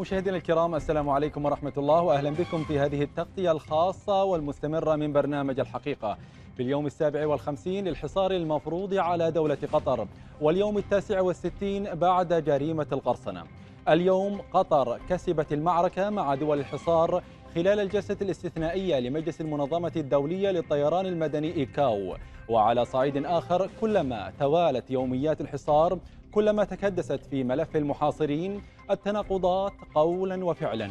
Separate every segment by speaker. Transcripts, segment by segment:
Speaker 1: مشاهدينا الكرام السلام عليكم ورحمة الله وأهلا بكم في هذه التغطية الخاصة والمستمرة من برنامج الحقيقة في اليوم السابع والخمسين للحصار المفروض على دولة قطر واليوم التاسع والستين بعد جريمة القرصنة اليوم قطر كسبت المعركة مع دول الحصار خلال الجلسة الاستثنائية لمجلس المنظمة الدولية للطيران المدني إيكاو وعلى صعيد آخر كلما توالت يوميات الحصار كلما تكدست في ملف المحاصرين التناقضات قولا وفعلا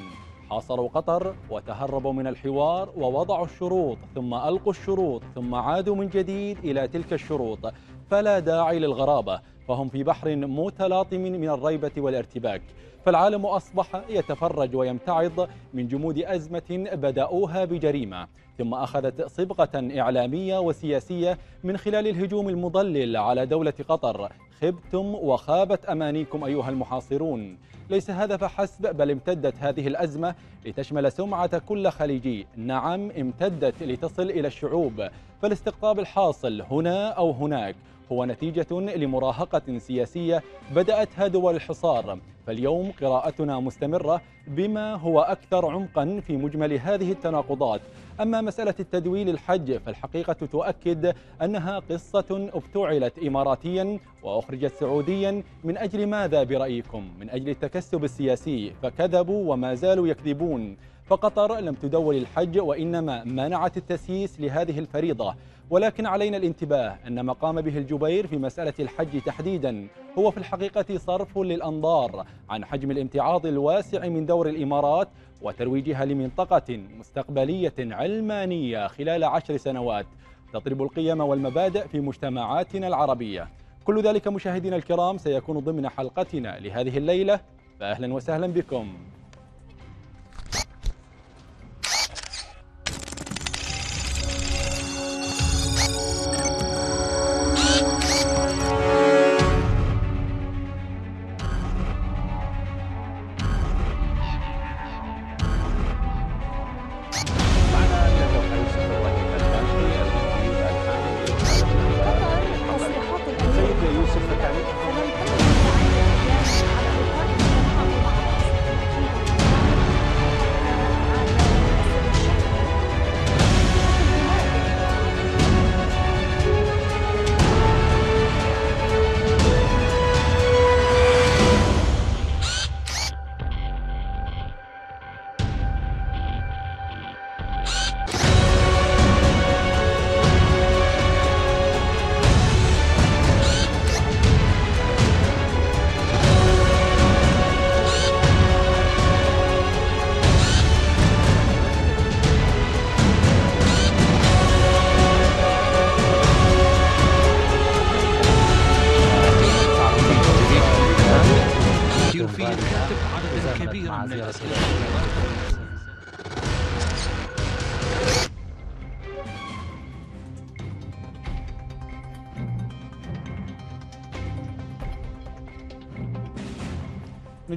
Speaker 1: حاصروا قطر وتهربوا من الحوار ووضعوا الشروط ثم ألقوا الشروط ثم عادوا من جديد إلى تلك الشروط فلا داعي للغرابة فهم في بحر متلاطم من الريبة والارتباك فالعالم أصبح يتفرج ويمتعض من جمود أزمة بدأوها بجريمة ثم أخذت صبغة إعلامية وسياسية من خلال الهجوم المضلل على دولة قطر خبتم وخابت أمانيكم أيها المحاصرون ليس هذا فحسب بل امتدت هذه الأزمة لتشمل سمعة كل خليجي نعم امتدت لتصل إلى الشعوب فالاستقطاب الحاصل هنا أو هناك هو نتيجة لمراهقة سياسية بدأتها دول الحصار فاليوم قراءتنا مستمرة بما هو أكثر عمقا في مجمل هذه التناقضات أما مسألة التدويل الحج فالحقيقة تؤكد أنها قصة ابتعلت إماراتيا وأخرجت سعوديا من أجل ماذا برأيكم؟ من أجل التكسب السياسي فكذبوا وما زالوا يكذبون فقطر لم تدول الحج وإنما منعت التسييس لهذه الفريضة ولكن علينا الانتباه أن ما قام به الجبير في مسألة الحج تحديدا هو في الحقيقة صرف للأنظار عن حجم الامتعاض الواسع من دور الإمارات وترويجها لمنطقة مستقبلية علمانية خلال عشر سنوات تطرب القيم والمبادئ في مجتمعاتنا العربية كل ذلك مشاهدينا الكرام سيكون ضمن حلقتنا لهذه الليلة فأهلا وسهلا بكم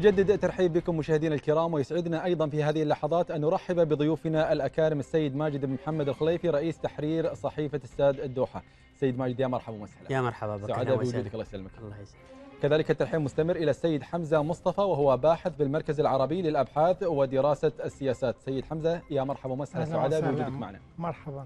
Speaker 1: نجدد ترحيب بكم مشاهدينا الكرام ويسعدنا ايضا في هذه اللحظات ان نرحب بضيوفنا الاكارم السيد ماجد بن محمد الخليفي رئيس تحرير صحيفه الساد الدوحه. سيد ماجد يا مرحبا وسهلا. يا مرحبا بك سعداء بوجودك الله يسلمك. الله يسلمك. كذلك الترحيب مستمر الى السيد حمزه مصطفى وهو باحث بالمركز العربي للابحاث ودراسه السياسات. سيد حمزه يا مرحبا وسهلا سعداء بوجودك معنا. مرحبا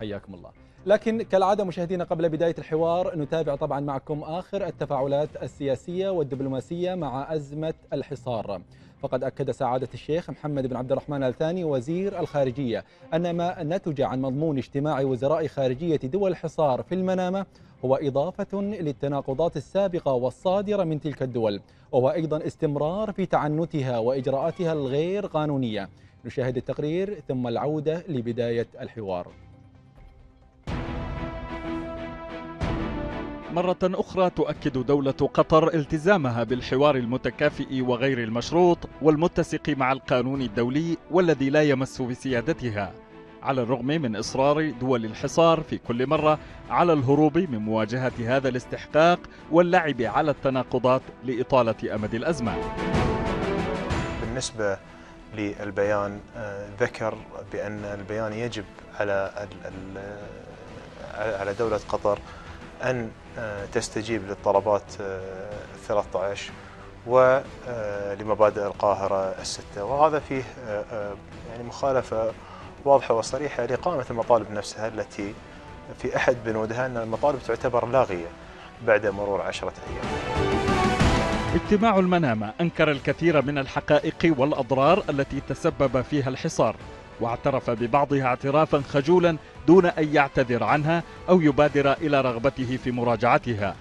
Speaker 1: حياكم الله. لكن كالعادة مشاهدينا قبل بداية الحوار نتابع طبعا معكم آخر التفاعلات السياسية والدبلوماسية مع أزمة الحصار فقد أكد سعادة الشيخ محمد بن عبد الرحمن آل ثاني وزير الخارجية أن ما نتج عن مضمون اجتماع وزراء خارجية دول الحصار في المنامة هو إضافة للتناقضات السابقة والصادرة من تلك الدول وهو أيضا استمرار في تعنتها وإجراءاتها الغير قانونية نشاهد
Speaker 2: التقرير ثم العودة لبداية الحوار مرة أخرى تؤكد دولة قطر التزامها بالحوار المتكافئ وغير المشروط والمتسق مع القانون الدولي والذي لا يمس بسيادتها على الرغم من إصرار دول الحصار في كل مرة على الهروب من مواجهة هذا الاستحقاق واللعب على التناقضات لإطالة
Speaker 3: أمد الأزمة بالنسبة للبيان آه، ذكر بأن البيان يجب على على دولة قطر أن آه، تستجيب للطلبات 13 آه، ولمبادئ آه، القاهرة الستة وهذا فيه يعني مخالفة واضحة وصريحة لقامة المطالب نفسها التي في أحد بنودها أن المطالب تعتبر لاغية بعد مرور عشرة أيام
Speaker 2: اجتماع المنامة أنكر الكثير من الحقائق والأضرار التي تسبب فيها الحصار واعترف ببعضها اعترافا خجولا دون أن يعتذر عنها أو يبادر إلى رغبته في مراجعتها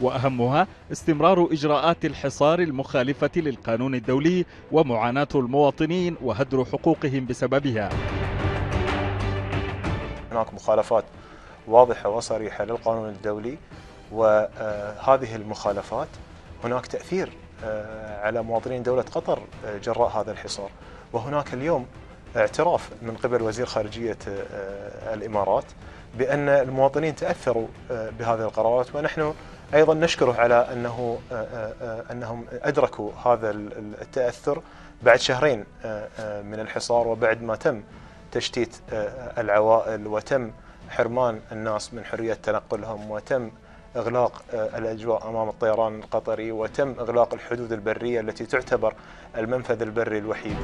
Speaker 2: وأهمها استمرار إجراءات الحصار المخالفة للقانون الدولي ومعاناة المواطنين وهدر حقوقهم بسببها
Speaker 3: هناك مخالفات واضحة وصريحة للقانون الدولي وهذه المخالفات هناك تأثير آه، على مواطنين دولة قطر آه، جراء هذا الحصار وهناك اليوم اعتراف من قبل وزير خارجية آه، الإمارات بأن المواطنين تأثروا آه، بهذه القرارات ونحن أيضا نشكره على أنه آه، أنهم أدركوا هذا التأثر بعد شهرين من الحصار وبعد ما تم تشتيت العوائل وتم حرمان الناس من حرية تنقلهم وتم اغلاق الاجواء امام الطيران القطري وتم اغلاق الحدود البريه التي تعتبر المنفذ البري الوحيد.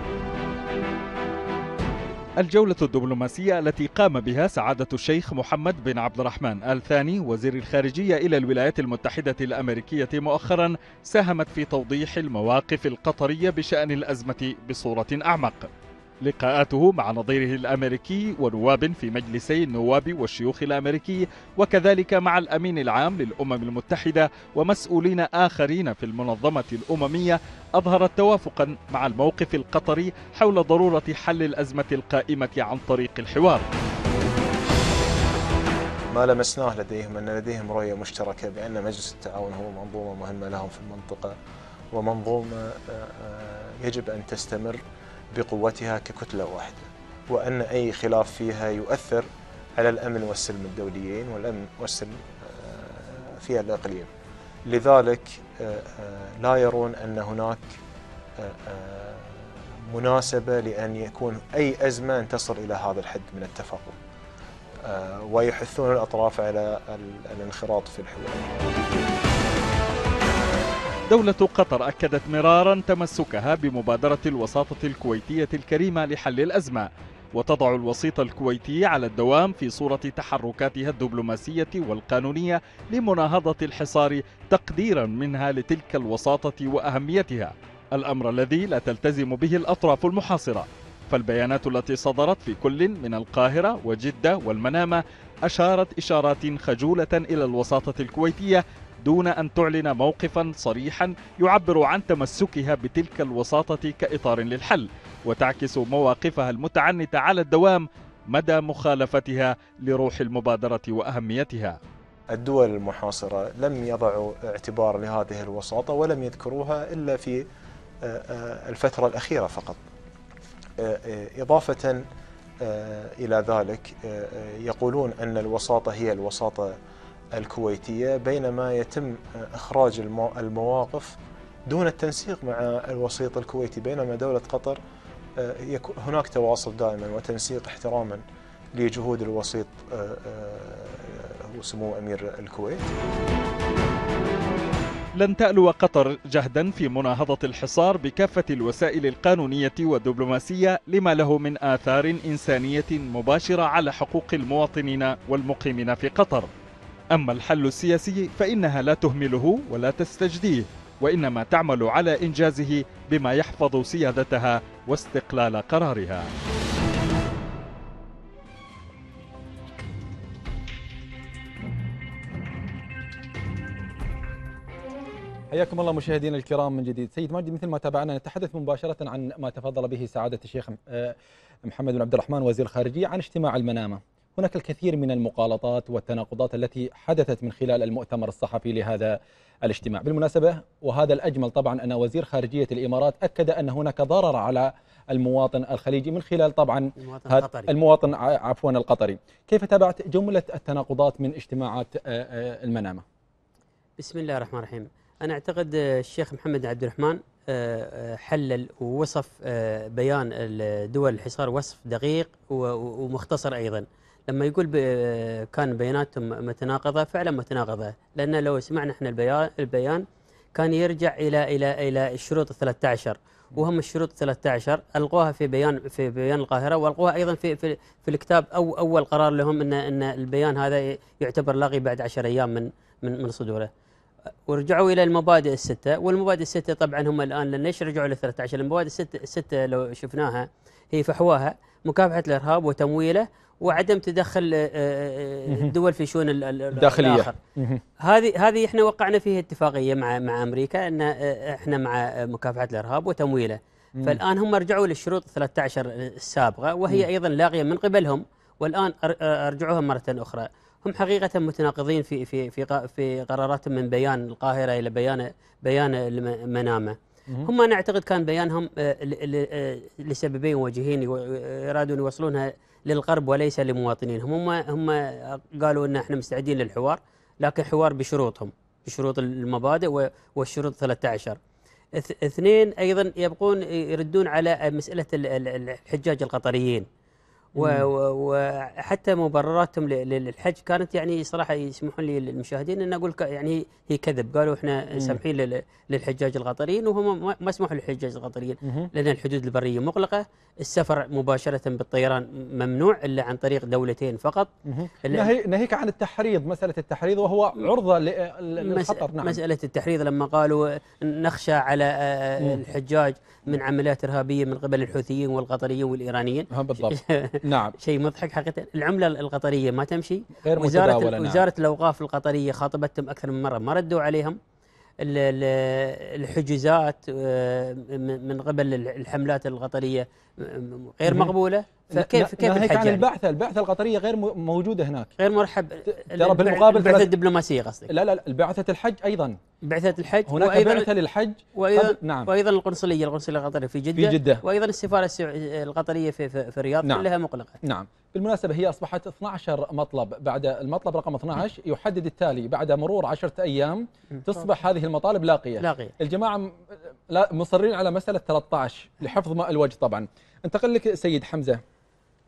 Speaker 2: الجولة الدبلوماسية التي قام بها سعادة الشيخ محمد بن عبد الرحمن آل ثاني وزير الخارجية إلى الولايات المتحدة الأمريكية مؤخرا ساهمت في توضيح المواقف القطرية بشأن الأزمة بصورة أعمق لقاءاته مع نظيره الامريكي ونواب في مجلسي النواب والشيوخ الامريكي وكذلك مع الامين العام للامم المتحده ومسؤولين اخرين في المنظمه الامميه اظهرت توافقا مع الموقف القطري حول ضروره حل
Speaker 3: الازمه القائمه عن طريق الحوار. ما لمسناه لديهم ان لديهم رؤيه مشتركه بان مجلس التعاون هو منظومه مهمه لهم في المنطقه ومنظومه آه، آه، يجب ان تستمر بقوتها ككتلة واحدة وأن أي خلاف فيها يؤثر على الأمن والسلم الدوليين والأمن والسلم آه، في الإقليم لذلك آه، آه، لا يرون أن هناك مناسبة لأن يكون أي أزمة أن تصل إلى هذا الحد من التفاقم ويحثون الأطراف على الانخراط في الحوار
Speaker 2: دولة قطر أكدت مرارا تمسكها بمبادرة الوساطة الكويتية الكريمة لحل الأزمة وتضع الوسيط الكويتي على الدوام في صورة تحركاتها الدبلوماسية والقانونية لمناهضة الحصار تقديرا منها لتلك الوساطة وأهميتها الأمر الذي لا تلتزم به الأطراف المحاصرة فالبيانات التي صدرت في كل من القاهرة وجدة والمنامة أشارت إشارات خجولة إلى الوساطة الكويتية دون أن تعلن موقفا صريحا يعبر عن تمسكها بتلك الوساطة كإطار للحل وتعكس مواقفها المتعنتة على الدوام مدى مخالفتها لروح المبادرة وأهميتها
Speaker 3: الدول المحاصرة لم يضعوا اعتبار لهذه الوساطة ولم يذكروها إلا في آه، آه، الفترة الأخيرة فقط آه، إضافة إلى ذلك يقولون أن الوساطة هي الوساطة الكويتية بينما يتم إخراج المواقف دون التنسيق مع الوسيط الكويتي بينما دولة قطر آه، هناك تواصل دائما وتنسيق احتراما لجهود الوسيط آه، آه، سمو أمير الكويت
Speaker 2: لن تألو قطر جهدا في مناهضة الحصار بكافة الوسائل القانونية والدبلوماسية لما له من آثار إنسانية مباشرة على حقوق المواطنين والمقيمين في قطر أما الحل السياسي فإنها لا تهمله ولا تستجديه وإنما تعمل على إنجازه بما يحفظ سيادتها واستقلال قرارها
Speaker 1: حياكم الله مشاهدينا الكرام من جديد سيد ماجد مثل ما تابعنا نتحدث مباشرة عن ما تفضل به سعادة الشيخ آه، محمد بن عبد الرحمن وزير الخارجية عن اجتماع المنامة هناك الكثير من المقالطات والتناقضات التي حدثت من خلال المؤتمر الصحفي لهذا الاجتماع بالمناسبة وهذا الأجمل طبعا أن وزير خارجية الإمارات أكد أن هناك ضرر على المواطن الخليجي من خلال طبعا المواطن القطري المواطن عفوا القطري كيف تابعت جملة التناقضات من
Speaker 4: اجتماعات آه، آه، المنامة بسم الله الرحمن الرحيم أنا أعتقد آه، الشيخ محمد عبد الرحمن حلل ووصف بيان دول الحصار وصف دقيق ومختصر أيضا لما يقول كان بياناتهم متناقضه فعلا متناقضه لان لو سمعنا احنا البيان البيان كان يرجع الى الى الى الشروط ال 13 وهم الشروط 13 القوها في بيان في بيان القاهره والقوها ايضا في في, في الكتاب او اول قرار لهم ان ان البيان هذا يعتبر لاغي بعد 10 ايام من من من صدوره. ورجعوا الى المبادئ السته والمبادئ السته طبعا هم الان ليش رجعوا لل 13 المبادئ السته, الستة لو شفناها هي فحواها مكافحه الارهاب وتمويله وعدم تدخل الدول آه، آه، آه، في شؤون الداخليه هذه هذه احنا وقعنا فيها اتفاقيه مع مع امريكا ان احنا مع مكافحه الارهاب وتمويله فالان هم رجعوا للشروط 13 السابقه وهي ايضا لاغيه من قبلهم والان ارجعوها مره اخرى هم حقيقة متناقضين في في في في قراراتهم من بيان القاهرة إلى بيان بيان المنامة. هم أنا أعتقد كان بيانهم لسببين وجهين يرادون يوصلونها للغرب وليس لمواطنيهم هم هم قالوا ان احنا مستعدين للحوار لكن حوار بشروطهم بشروط المبادئ والشروط 13 اثنين ايضا يبقون يردون على مساله الحجاج القطريين وحتى مبرراتهم للحج كانت يعني صراحه يسمحون لي المشاهدين ان اقول يعني هي كذب قالوا احنا سامحين للحجاج القطريين وهم ما سمحوا للحجاج القطريين لان الحدود البريه مغلقه السفر مباشره بالطيران ممنوع الا عن طريق دولتين فقط ناهيك عن التحريض مساله التحريض وهو عرضه للخطر نعم مساله التحريض لما قالوا نخشى على آه، الحجاج من عمليات إرهابية من قبل الحوثيين والقطريين والإيرانيين بالضبط نعم شيء مضحك حقيقة العملة القطرية ما تمشي غير وزارة, نعم. وزارة الأوقاف القطرية خاطبتهم أكثر من مرة ما ردوا عليهم الحجوزات آه، من قبل الحملات القطريه غير مقبوله فكيف كيف الحجه؟ عن
Speaker 1: البعثه، البعثه
Speaker 4: القطريه غير موجوده هناك غير مرحب ترى بالمقابل البعثه الدبلوماسيه قصدك لا لا لا بعثه الحج ايضا بعثه الحج هناك وأيضاً بعثه للحج وأيضاً نعم وايضا القنصليه القنصليه القطريه في جده في جده وايضا السفاره القطريه في في
Speaker 1: الرياض نعم كلها مقلقه نعم بالمناسبه هي اصبحت 12 مطلب بعد المطلب رقم 12 يحدد التالي بعد مرور 10 ايام تصبح هذه المطالب لاقيه لاقيه الجماعه مصرين على مساله 13 لحفظ ماء الوجه طبعا انتقل لك سيد حمزة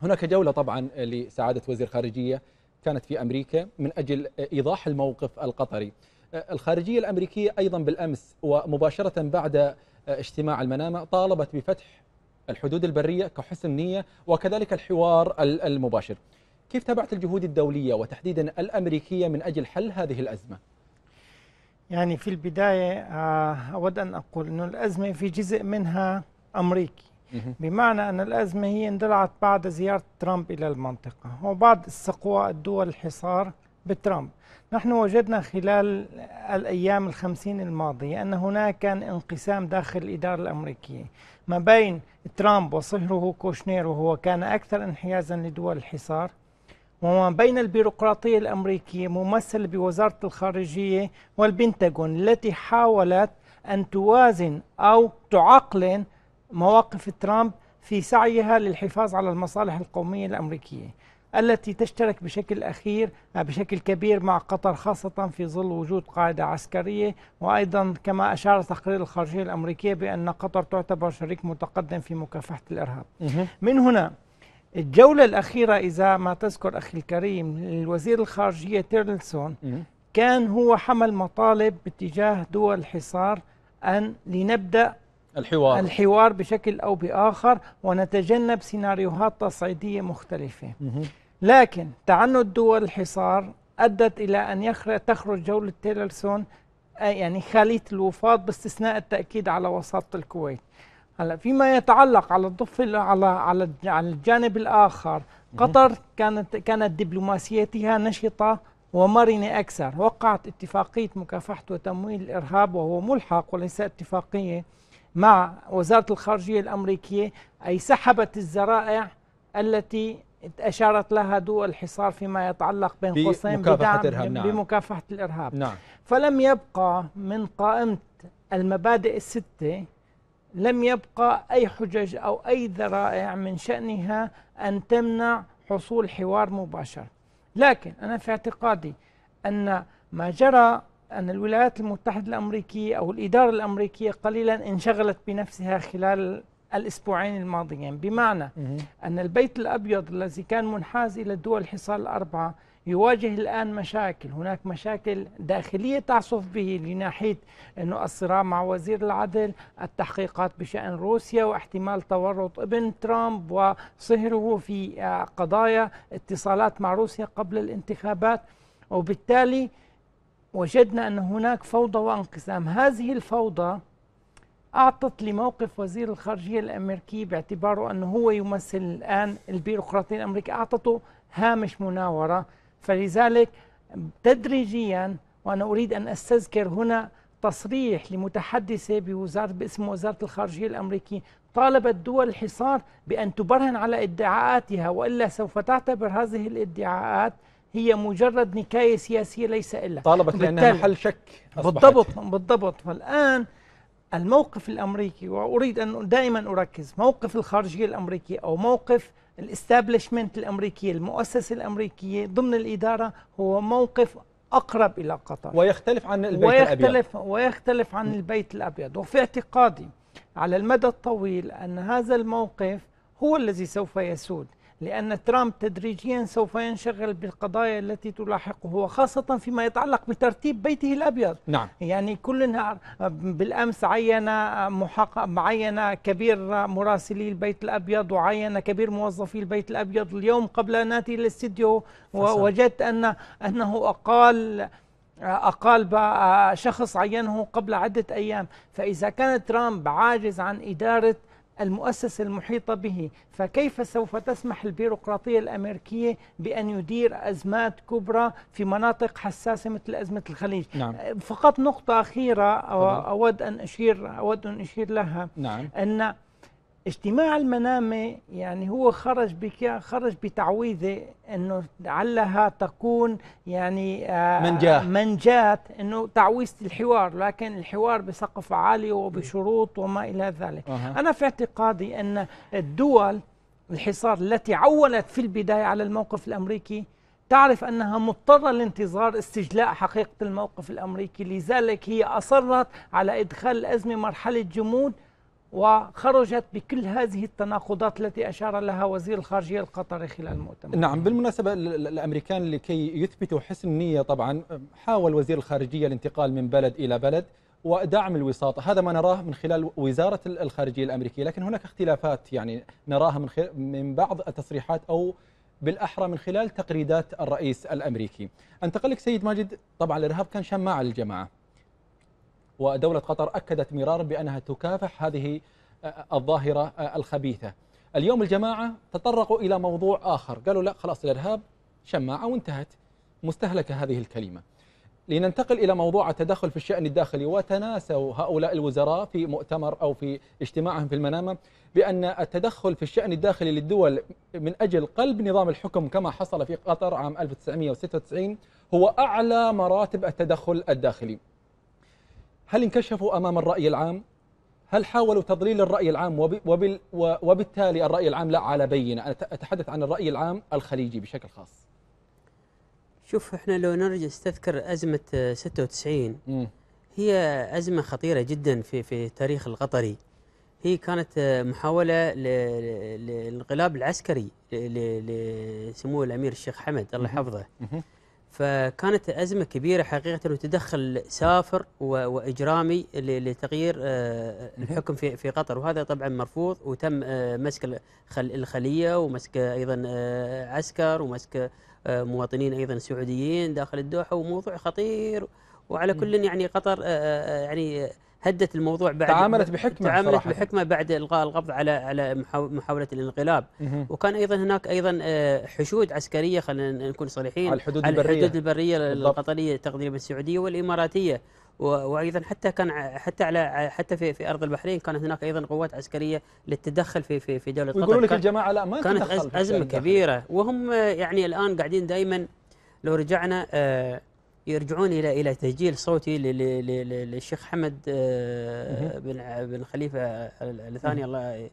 Speaker 1: هناك جولة طبعا لسعادة وزير خارجية كانت في أمريكا من أجل إيضاح الموقف القطري الخارجية الأمريكية أيضا بالأمس ومباشرة بعد اجتماع المنامة طالبت بفتح الحدود البرية كحسن نية وكذلك الحوار المباشر كيف تابعت الجهود الدولية وتحديدا الأمريكية
Speaker 5: من أجل حل هذه الأزمة؟ يعني في البداية آه، أود أن أقول انه الأزمة في جزء منها أمريكي بمعنى أن الأزمة هي اندلعت بعد زيارة ترامب إلى المنطقة وبعد استقواء الدول الحصار بترامب نحن وجدنا خلال الأيام الخمسين الماضية أن هناك كان انقسام داخل الإدارة الأمريكية ما بين ترامب وصهره كوشنير وهو كان أكثر انحيازا لدول الحصار وما بين البيروقراطية الأمريكية ممثلة بوزارة الخارجية والبنتاغون التي حاولت أن توازن أو تعقلن مواقف ترامب في سعيها للحفاظ على المصالح القومية الأمريكية التي تشترك بشكل أخير آه، بشكل كبير مع قطر خاصة في ظل وجود قاعدة عسكرية وأيضا كما أشار تقرير الخارجية الأمريكية بأن قطر تعتبر شريك متقدم في مكافحة الإرهاب من هنا الجولة الأخيرة إذا ما تذكر أخي الكريم الوزير الخارجية تيرلسون كان هو حمل مطالب باتجاه دول الحصار أن لنبدأ الحوار الحوار بشكل أو بآخر ونتجنب سيناريوهات تصعيدية مختلفة لكن تعنت دول الحصار أدت إلى أن تخرج جولة تيلرسون يعني خاليه الوفاض باستثناء التأكيد على وساطة الكويت هلا فيما يتعلق على الضفة على على الجانب الآخر قطر كانت كانت دبلوماسيتها نشطة ومرنة أكثر وقعت اتفاقية مكافحة وتمويل الإرهاب وهو ملحق وليس اتفاقية مع وزارة الخارجية الأمريكية أي سحبت الذرائع التي أشارت لها دول الحصار فيما يتعلق بين قوسين بدعم الإرهاب يعني نعم. بمكافحة الإرهاب نعم. فلم يبقى من قائمة المبادئ الستة لم يبقى أي حجج أو أي ذرائع من شأنها أن تمنع حصول حوار مباشر لكن أنا في اعتقادي أن ما جرى أن الولايات المتحدة الأمريكية أو الإدارة الأمريكية قليلا انشغلت بنفسها خلال الأسبوعين الماضيين بمعنى أن البيت الأبيض الذي كان منحاز إلى الدول الحصار الأربعة يواجه الآن مشاكل هناك مشاكل داخلية تعصف به لناحية أنه الصراع مع وزير العدل التحقيقات بشأن روسيا واحتمال تورط ابن ترامب وصهره في آه، قضايا اتصالات مع روسيا قبل الانتخابات وبالتالي وجدنا أن هناك فوضى وانقسام هذه الفوضى أعطت لموقف وزير الخارجية الأمريكي باعتباره أنه هو يمثل الآن البيروقراطية الأمريكية أعطته هامش مناورة فلذلك تدريجيا وأنا أريد أن أستذكر هنا تصريح لمتحدثة بوزارة باسم وزارة الخارجية الأمريكية طالبت دول الحصار بأن تبرهن على ادعاءاتها وإلا سوف تعتبر هذه الادعاءات هي مجرد نكاية سياسية ليس إلا طالبت لأنها محل شك
Speaker 4: أصبحت. بالضبط
Speaker 5: بالضبط فالآن الموقف الأمريكي وأريد أن دائما أركز موقف الخارجية الامريكيه أو موقف الاستابلشمنت الأمريكي المؤسسة الأمريكية ضمن الإدارة هو موقف أقرب إلى قطر ويختلف عن البيت ويختلف الأبيض ويختلف عن البيت الأبيض وفي اعتقادي على المدى الطويل أن هذا الموقف هو الذي سوف يسود لأن ترامب تدريجيا سوف ينشغل بالقضايا التي تلاحقه وخاصة فيما يتعلق بترتيب بيته الأبيض نعم. يعني كل نهار بالأمس عين محق... عين كبير مراسلي البيت الأبيض وعين كبير موظفي البيت الأبيض اليوم قبل أن آتي الاستديو ووجدت أن أنه أقال أقال شخص عينه قبل عدة أيام فإذا كان ترامب عاجز عن إدارة المؤسسة المحيطة به فكيف سوف تسمح البيروقراطية الأمريكية بأن يدير أزمات كبرى في مناطق حساسة مثل أزمة الخليج نعم. فقط نقطة أخيرة أود أن أشير أود أن أشير لها نعم. أن اجتماع المنامة يعني هو خرج بك خرج بتعويذة انه لعلها تكون يعني آه، منجاة منجاة انه تعويذة الحوار لكن الحوار بسقف عالي وبشروط وما الى ذلك أه. انا في اعتقادي ان الدول الحصار التي عولت في البداية على الموقف الامريكي تعرف انها مضطره لانتظار استجلاء حقيقه الموقف الامريكي لذلك هي اصرت على ادخال الازمه مرحله جمود وخرجت بكل هذه التناقضات التي أشار لها وزير الخارجية القطري خلال المؤتمر
Speaker 1: نعم بالمناسبة الأمريكان لكي يثبتوا حسن نية طبعا حاول وزير الخارجية الانتقال من بلد إلى بلد ودعم الوساطة هذا ما نراه من خلال وزارة الخارجية الأمريكية لكن هناك اختلافات يعني نراها من, خل... من بعض التصريحات أو بالأحرى من خلال تقريدات الرئيس الأمريكي أنتقل لك سيد ماجد طبعا الإرهاب كان شماعة للجماعة ودولة قطر أكدت مرارا بأنها تكافح هذه آه، الظاهرة آه، الخبيثة اليوم الجماعة تطرقوا إلى موضوع آخر قالوا لا خلاص الإرهاب شماعة وانتهت مستهلكة هذه الكلمة لننتقل إلى موضوع التدخل في الشأن الداخلي وتناسوا هؤلاء الوزراء في مؤتمر أو في اجتماعهم في المنامة بأن التدخل في الشأن الداخلي للدول من أجل قلب نظام الحكم كما حصل في قطر عام 1996 هو أعلى مراتب التدخل الداخلي هل انكشفوا أمام الرأي العام؟ هل حاولوا تضليل الرأي العام وبال وبالتالي الرأي العام لا على بينة أنا
Speaker 4: أتحدث عن الرأي العام الخليجي بشكل خاص شوف احنا لو نرجع نستذكر أزمة 96 هي أزمة خطيرة جدا في في التاريخ القطري هي كانت محاولة للانقلاب العسكري لسمو الأمير الشيخ حمد الله يحفظه فكانت أزمة كبيرة حقيقة وتدخل سافر وإجرامي لتغيير آه، الحكم في في قطر وهذا طبعا مرفوض وتم آه، مسك الخلية ومسك أيضا آه، عسكر ومسك مواطنين أيضا سعوديين داخل الدوحة وموضوع خطير وعلى كل يعني قطر يعني هدت الموضوع بعد تعاملت بحكمه تعاملت صراحة. بحكمه بعد الغاء القبض على على محاوله الانقلاب وكان ايضا هناك ايضا آه، حشود عسكريه خلينا نكون صريحين على الحدود على البريه الحدود البريه القطريه تقريبا السعوديه والاماراتيه وايضا حتى كان حتى على حتى في في ارض البحرين كانت هناك ايضا قوات عسكريه للتدخل في في في دوله قطر يقولوا لك الجماعه لا ما كانت ازمه كبيره وهم آه، يعني الان قاعدين دائما لو رجعنا آه، يرجعون الى الى تسجيل صوتي للشيخ حمد آه، بن بن خليفه الثاني الله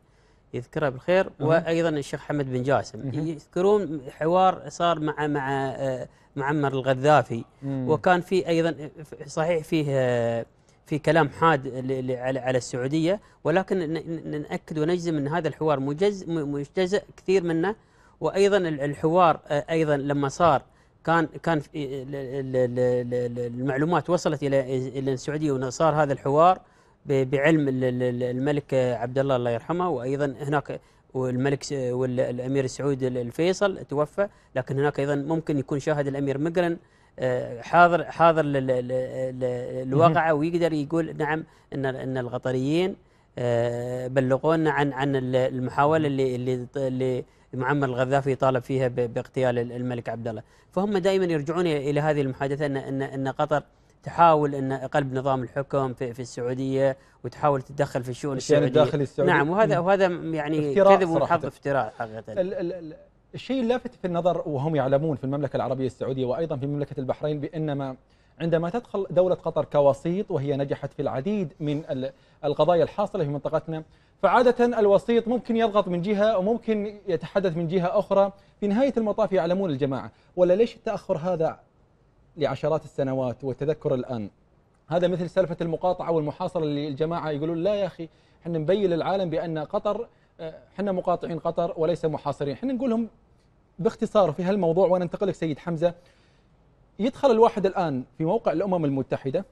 Speaker 4: يذكره بالخير وايضا الشيخ حمد بن جاسم يذكرون حوار صار مع مع آه، معمر الغذافي وكان في ايضا صحيح فيه آه، في كلام حاد على السعوديه ولكن ناكد ونجزم ان هذا الحوار مجزء مجتزئ كثير منه وايضا الحوار ايضا لما صار كان كان المعلومات وصلت الى الى السعوديه وصار هذا الحوار بعلم الملك عبد الله الله يرحمه وايضا هناك والملك والامير السعود الفيصل توفى لكن هناك ايضا ممكن يكون شاهد الامير مقرن آه، حاضر حاضر للواقعه ويقدر يقول نعم ان ان القطريين آه، بلغونا عن عن المحاوله اللي اللي معمر الغذافي طالب فيها باغتيال الملك عبد الله فهم دائما يرجعون الى هذه المحادثه ان ان ان قطر تحاول ان قلب نظام الحكم في, في السعوديه وتحاول تتدخل في الشؤون السعوديه الداخل السعودي نعم وهذا وهذا يعني كذب وحظ افتراء حقيقه ال ال
Speaker 1: الشيء اللافت في النظر وهم يعلمون في المملكه العربيه السعوديه وايضا في مملكه البحرين بان ما عندما تدخل دولة قطر كوسيط وهي نجحت في العديد من القضايا الحاصلة في منطقتنا فعادة الوسيط ممكن يضغط من جهة وممكن يتحدث من جهة أخرى في نهاية المطاف يعلمون الجماعة ولا ليش التأخر هذا لعشرات السنوات والتذكر الآن هذا مثل سالفة المقاطعة والمحاصرة اللي الجماعة يقولون لا يا أخي احنا نبين للعالم بأن قطر آه، احنا مقاطعين قطر وليس محاصرين احنا نقول لهم باختصار في هالموضوع وانا انتقل لك سيد حمزه يدخل الواحد الآن في موقع الأمم المتحدة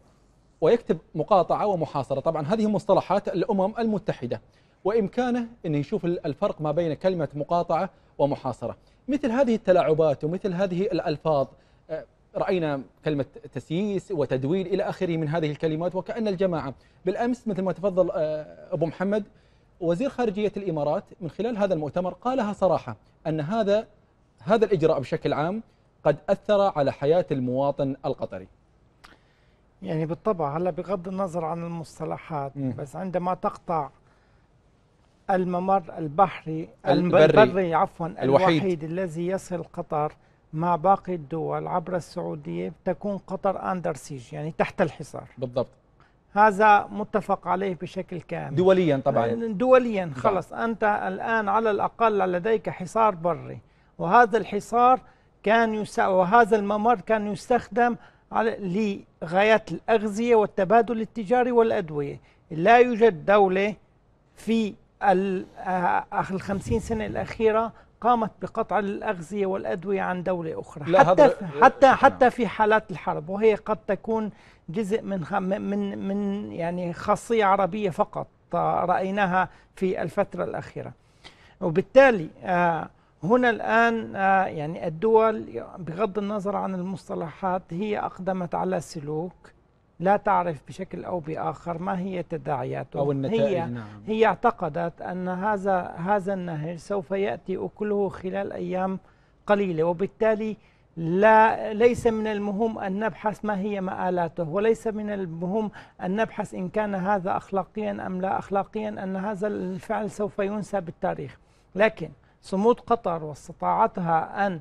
Speaker 1: ويكتب مقاطعة ومحاصرة طبعا هذه مصطلحات الأمم المتحدة وإمكانه أن يشوف الفرق ما بين كلمة مقاطعة ومحاصرة مثل هذه التلاعبات ومثل هذه الألفاظ آه، رأينا كلمة تسييس وتدويل إلى آخره من هذه الكلمات وكأن الجماعة بالأمس مثل ما تفضل آه، أبو محمد وزير خارجية الإمارات من خلال هذا المؤتمر قالها صراحة أن هذا هذا الإجراء بشكل عام قد أثر على حياة المواطن
Speaker 5: القطري يعني بالطبع هلا بغض النظر عن المصطلحات م. بس عندما تقطع الممر البحري البري, البري عفوا الوحيد, الوحيد الذي يصل قطر مع باقي الدول عبر السعودية تكون قطر أندر سيج يعني تحت الحصار بالضبط هذا متفق عليه بشكل كامل دوليا طبعا دوليا نعم. خلص أنت الآن على الأقل لديك حصار بري وهذا الحصار كان يس... وهذا الممر كان يستخدم على... لغايات الأغذية والتبادل التجاري والأدوية لا يوجد دولة في ال... الخمسين آه، سنة الأخيرة قامت بقطع الأغذية والأدوية عن دولة أخرى لا حتى هذا حتى حتى في حالات الحرب وهي قد تكون جزء من من من يعني خاصية عربية فقط آه، رأيناها في الفترة الأخيرة وبالتالي آه هنا الآن آه، يعني الدول بغض النظر عن المصطلحات هي أقدمت على سلوك لا تعرف بشكل أو بآخر ما هي تداعياته أو النتائج هي, نعم. هي اعتقدت أن هذا هذا النهر سوف يأتي أكله خلال أيام قليلة وبالتالي لا ليس من المهم أن نبحث ما هي مآلاته وليس من المهم أن نبحث إن كان هذا أخلاقيا أم لا أخلاقيا أن هذا الفعل سوف ينسى بالتاريخ لكن صمود قطر واستطاعتها أن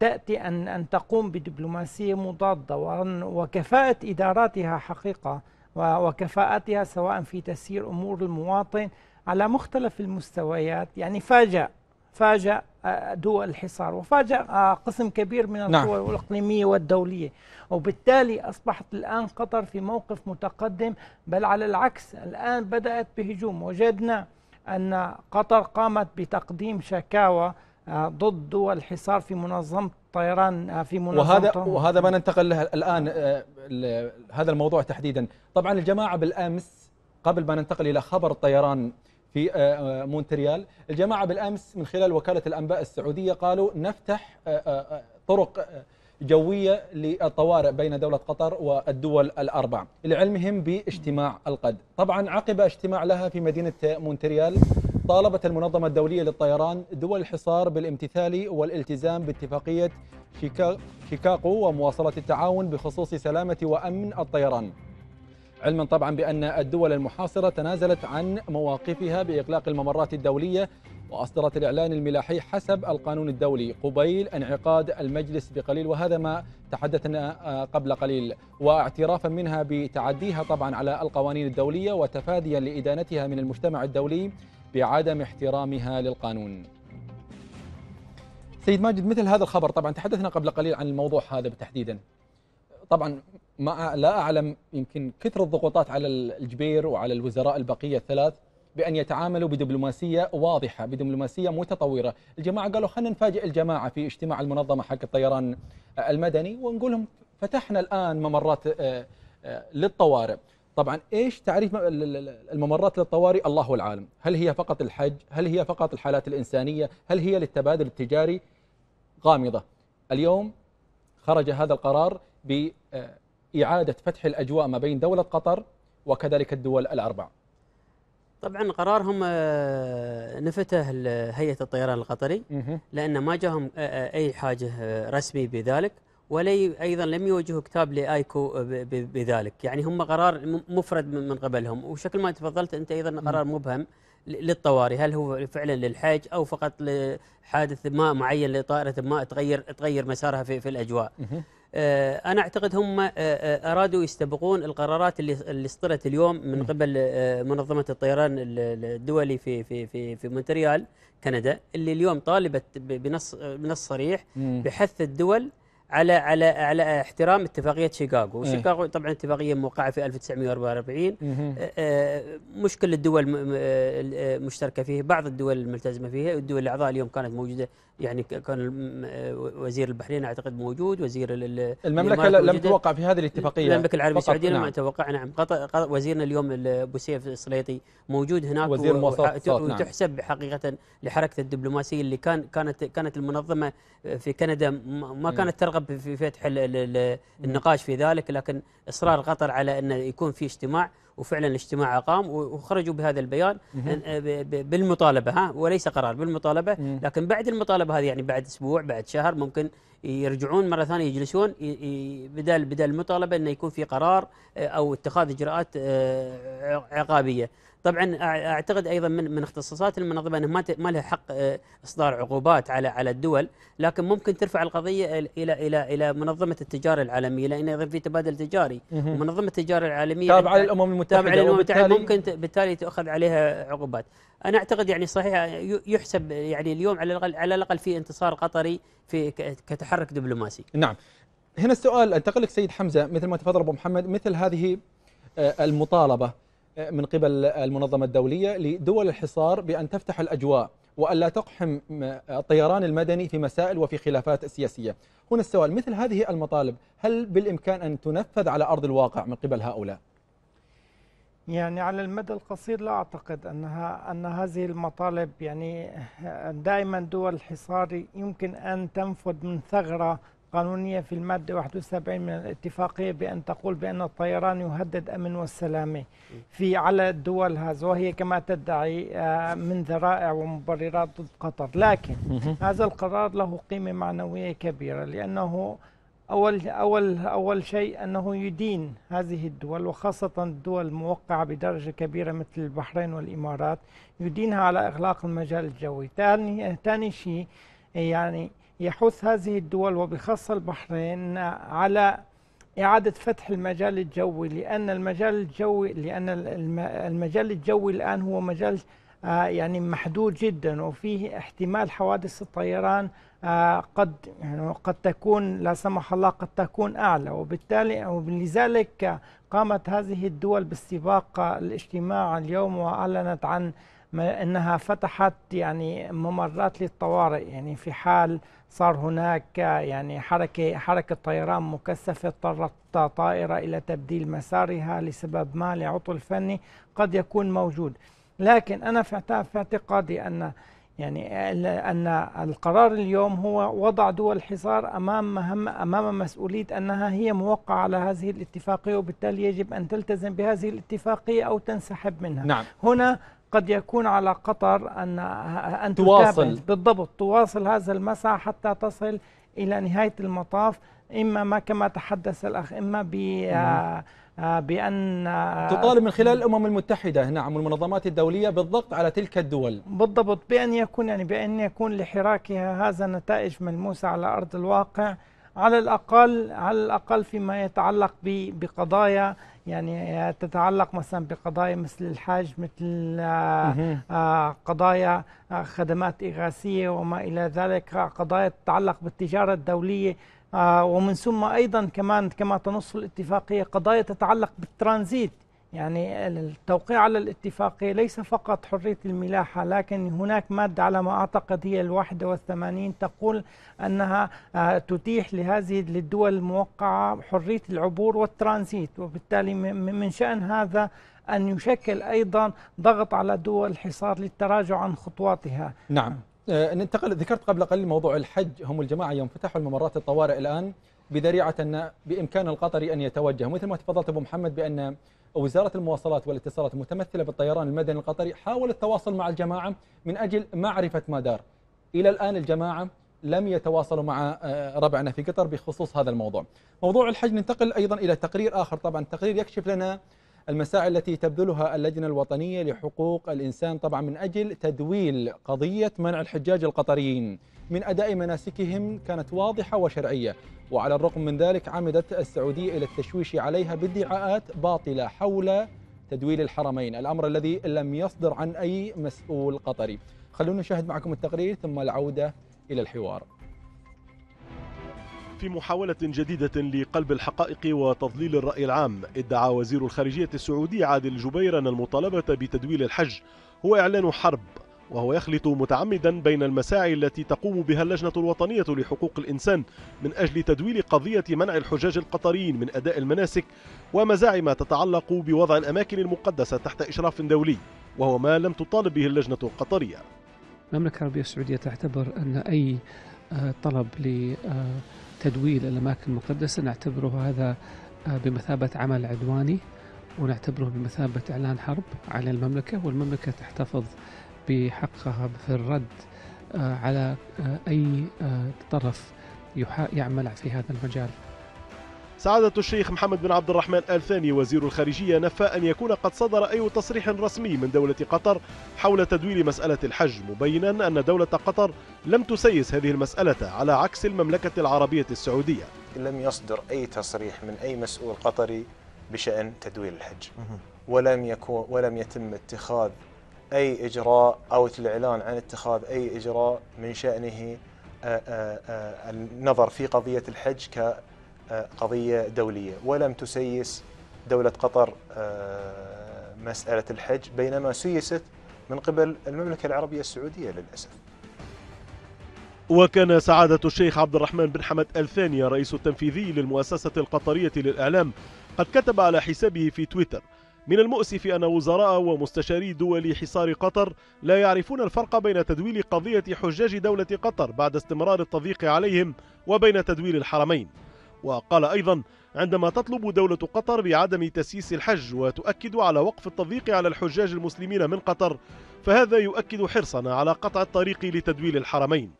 Speaker 5: تأتي أن, أن تقوم بدبلوماسية مضادة وأن وكفاءة إداراتها حقيقة وكفاءتها سواء في تسيير أمور المواطن على مختلف المستويات يعني فاجأ فاجأ آه، دول الحصار وفاجأ آه، قسم كبير من القوى نعم. الإقليمية والدولية وبالتالي أصبحت الآن قطر في موقف متقدم بل على العكس الآن بدأت بهجوم وجدنا أن قطر قامت بتقديم شكاوى آه، ضد دول حصار في منظمة طيران آه، في منظمة وهذا وهذا ما
Speaker 1: ننتقل له الآن آه، هذا الموضوع تحديدا طبعا الجماعة بالأمس قبل ما ننتقل إلى خبر الطيران في مونتريال الجماعة بالأمس من خلال وكالة الأنباء السعودية قالوا نفتح طرق جوية للطوارئ بين دولة قطر والدول الأربع لعلمهم باجتماع القد طبعا عقب اجتماع لها في مدينة مونتريال طالبت المنظمة الدولية للطيران دول الحصار بالامتثال والالتزام باتفاقية شيكاغو ومواصلة التعاون بخصوص سلامة وأمن الطيران علما طبعا بأن الدول المحاصرة تنازلت عن مواقفها بإغلاق الممرات الدولية وأصدرت الإعلان الملاحي حسب القانون الدولي قبيل انعقاد المجلس بقليل وهذا ما تحدثنا آه، قبل قليل واعترافا منها بتعديها طبعا على القوانين الدولية وتفاديا لإدانتها من المجتمع الدولي بعدم احترامها للقانون سيد ماجد مثل هذا الخبر طبعا تحدثنا قبل قليل عن الموضوع هذا بالتحديد طبعا ما لا أعلم يمكن كثر الضغوطات على الجبير وعلى الوزراء البقية الثلاث بأن يتعاملوا بدبلوماسية واضحة بدبلوماسية متطورة الجماعة قالوا خلينا نفاجئ الجماعة في اجتماع المنظمة حق الطيران آه، المدني ونقول لهم فتحنا الآن ممرات آه، آه، للطوارئ طبعا ايش تعريف الممرات للطوارئ الله العالم هل هي فقط الحج هل هي فقط الحالات الإنسانية هل هي للتبادل التجاري غامضة اليوم خرج هذا القرار بإعادة فتح الأجواء ما بين دولة قطر وكذلك الدول الأربع
Speaker 4: طبعا قرارهم آه، نفته هيئه الطيران القطري لان ما جاهم آه، آه، اي حاجه رسمي بذلك ولي ايضا لم يوجهوا كتاب لايكو بذلك يعني هم قرار مفرد من قبلهم وشكل ما تفضلت انت ايضا قرار مبهم للطوارئ هل هو فعلا للحج او فقط لحادث ما معين لطائره ما تغير تغير مسارها في, في الاجواء آه، أنا أعتقد هم آه، آه، أرادوا يستبقون القرارات اللي اصدرت اليوم من قبل منظمة الطيران الدولي في في في في مونتريال كندا اللي اليوم طالبت بنص بنص صريح بحث الدول على على على احترام اتفاقيه شيكاغو، إيه. شيكاغو طبعا اتفاقيه موقعه في 1944 مش كل الدول مشتركه فيه، بعض الدول الملتزمه فيها، الدول الاعضاء اليوم كانت موجوده يعني كان آه، وزير البحرين اعتقد موجود وزير المملكه لم توقع في هذه الاتفاقيه المملكه العربيه السعوديه نعم. لم توقع نعم وزيرنا اليوم ابو سيف السليطي موجود هناك وزير مواصلات نعم. وتحسب نعم. حقيقه لحركه الدبلوماسيه اللي كان كانت كانت المنظمه في كندا ما كانت ترغب في فتح النقاش في ذلك لكن اصرار قطر على انه يكون في اجتماع وفعلا الاجتماع قام وخرجوا بهذا البيان آه، بالمطالبه ها وليس قرار بالمطالبه لكن بعد المطالبه هذه يعني بعد اسبوع بعد شهر ممكن يرجعون مره ثانيه يجلسون بدل بدل المطالبه انه يكون في قرار آه، او اتخاذ اجراءات آه، عقابيه طبعا اعتقد ايضا من من اختصاصات المنظمه انه ما لها حق آه، اصدار عقوبات على على الدول لكن ممكن ترفع القضيه الى الى الى, إلى منظمه التجاره العالميه لان ايضا في تبادل تجاري ومنظمه التجاره العالميه تابعه للامم المتحده تابعه للامم المتحده ممكن بالتالي تؤخذ عليها عقوبات انا اعتقد يعني صحيح يحسب يعني اليوم على الاقل على الاقل في انتصار قطري في كتحرك دبلوماسي نعم هنا السؤال انتقل لك سيد حمزه
Speaker 1: مثل ما تفضل ابو محمد مثل هذه آه، المطالبه من قبل المنظمة الدولية لدول الحصار بأن تفتح الأجواء وألا تقحم الطيران المدني في مسائل وفي خلافات سياسية هنا السؤال مثل هذه المطالب هل بالإمكان أن تنفذ على أرض الواقع من قبل هؤلاء؟
Speaker 5: يعني على المدى القصير لا أعتقد أنها أن هذه المطالب يعني دائما دول الحصار يمكن أن تنفذ من ثغرة قانونية في المادة 71 من الاتفاقية بأن تقول بأن الطيران يهدد أمن والسلامة في على الدول هذا وهي كما تدعي آه، من ذرائع ومبررات ضد قطر لكن هذا القرار له قيمة معنوية كبيرة لأنه أول أول أول شيء أنه يدين هذه الدول وخاصة الدول الموقعة بدرجة كبيرة مثل البحرين والإمارات يدينها على إغلاق المجال الجوي ثاني ثاني شيء يعني يحث هذه الدول وبخاصة البحرين على إعادة فتح المجال الجوي لأن المجال الجوي لأن المجال الجوي الآن هو مجال آه، يعني محدود جدا وفيه احتمال حوادث الطيران آه، قد يعني قد تكون لا سمح الله قد تكون اعلى وبالتالي ولذلك قامت هذه الدول بالسباق الاجتماع اليوم واعلنت عن انها فتحت يعني ممرات للطوارئ يعني في حال صار هناك يعني حركه حركه طيران مكثفه اضطرت طائره الى تبديل مسارها لسبب ما لعطل فني قد يكون موجود لكن انا في اعتقادي ان يعني ان القرار اليوم هو وضع دول حصار امام مهم امام مسؤوليه انها هي موقعه على هذه الاتفاقيه وبالتالي يجب ان تلتزم بهذه الاتفاقيه او تنسحب منها نعم. هنا قد يكون على قطر أن أن تواصل بالضبط تواصل هذا المسعى حتى تصل إلى نهاية المطاف إما ما كما تحدث الأخ إما ب آه، بأن آه، تطالب من خلال الأمم
Speaker 1: المتحدة نعم والمنظمات الدولية بالضغط على تلك الدول
Speaker 5: بالضبط بأن يكون يعني بأن يكون لحراكها هذا نتائج ملموسة على أرض الواقع على الأقل على الأقل فيما يتعلق بقضايا يعني تتعلق مثلا بقضايا مثل الحاج مثل آه، قضايا آه، خدمات إغاثية وما إلى ذلك قضايا تتعلق بالتجارة الدولية آه، ومن ثم أيضا كمان كما تنص الاتفاقية قضايا تتعلق بالترانزيت يعني التوقيع على الاتفاقية ليس فقط حرية الملاحة لكن هناك مادة على ما أعتقد هي الواحدة والثمانين تقول أنها آه، تتيح لهذه للدول الموقعة حرية العبور والترانزيت وبالتالي من شأن هذا أن يشكل أيضا ضغط على دول الحصار للتراجع عن خطواتها نعم آه، ننتقل ذكرت قبل قليل موضوع
Speaker 1: الحج هم الجماعة يوم فتحوا الممرات الطوارئ الآن بذريعة أن بإمكان القطري أن يتوجه مثل ما تفضلت أبو محمد بأن وزارة المواصلات والاتصالات المتمثلة بالطيران المدني القطري حاول التواصل مع الجماعة من أجل معرفة ما دار إلى الآن الجماعة لم يتواصلوا مع آه، ربعنا في قطر بخصوص هذا الموضوع موضوع الحج ننتقل أيضا إلى تقرير آخر طبعا تقرير يكشف لنا المساعي التي تبذلها اللجنة الوطنية لحقوق الإنسان طبعا من أجل تدويل قضية منع الحجاج القطريين من أداء مناسكهم كانت واضحة وشرعية وعلى الرغم من ذلك عمدت السعودية إلى التشويش عليها بادعاءات باطلة حول تدويل الحرمين الأمر الذي لم يصدر عن أي مسؤول قطري خلونا نشاهد معكم التقرير ثم العودة إلى الحوار
Speaker 6: في محاولة جديدة لقلب الحقائق وتضليل الرأي العام ادعى وزير الخارجية السعودي عادل جبيران أن المطالبة بتدويل الحج هو إعلان حرب وهو يخلط متعمدا بين المساعي التي تقوم بها اللجنة الوطنية لحقوق الإنسان من أجل تدويل قضية منع الحجاج القطريين من أداء المناسك ومزاعم تتعلق بوضع الأماكن المقدسة تحت إشراف دولي وهو ما لم تطالب به اللجنة القطرية
Speaker 7: المملكة العربية السعودية تعتبر أن أي آه، طلب لتدويل آه، الأماكن المقدسة نعتبره هذا آه، بمثابة عمل عدواني ونعتبره بمثابة إعلان حرب على المملكة والمملكة تحتفظ بحقها في الرد آه، على آه، أي آه، طرف يعمل في هذا المجال سعادة الشيخ
Speaker 6: محمد بن عبد الرحمن آل ثاني وزير الخارجية نفى أن يكون قد صدر أي تصريح رسمي من دولة قطر حول تدوير مسألة الحج مبينا أن دولة قطر لم تسيس هذه المسألة على عكس المملكة العربية السعودية
Speaker 3: لم يصدر أي تصريح من أي مسؤول قطري بشأن تدوير الحج ولم, يكون ولم يتم اتخاذ أي إجراء أو الإعلان عن اتخاذ أي إجراء من شأنه آه، آه، آه، النظر في قضية الحج كقضية دولية ولم تسيس دولة قطر مسألة الحج بينما سيست من قبل المملكة العربية السعودية للأسف
Speaker 6: وكان سعادة الشيخ عبد الرحمن بن حمد الثاني رئيس التنفيذي للمؤسسة القطرية للإعلام قد كتب على حسابه في تويتر من المؤسف أن وزراء ومستشاري دول حصار قطر لا يعرفون الفرق بين تدويل قضية حجاج دولة قطر بعد استمرار التضييق عليهم وبين تدويل الحرمين وقال أيضا عندما تطلب دولة قطر بعدم تسييس الحج وتؤكد على وقف التضييق على الحجاج المسلمين من قطر فهذا يؤكد حرصنا على قطع الطريق لتدويل الحرمين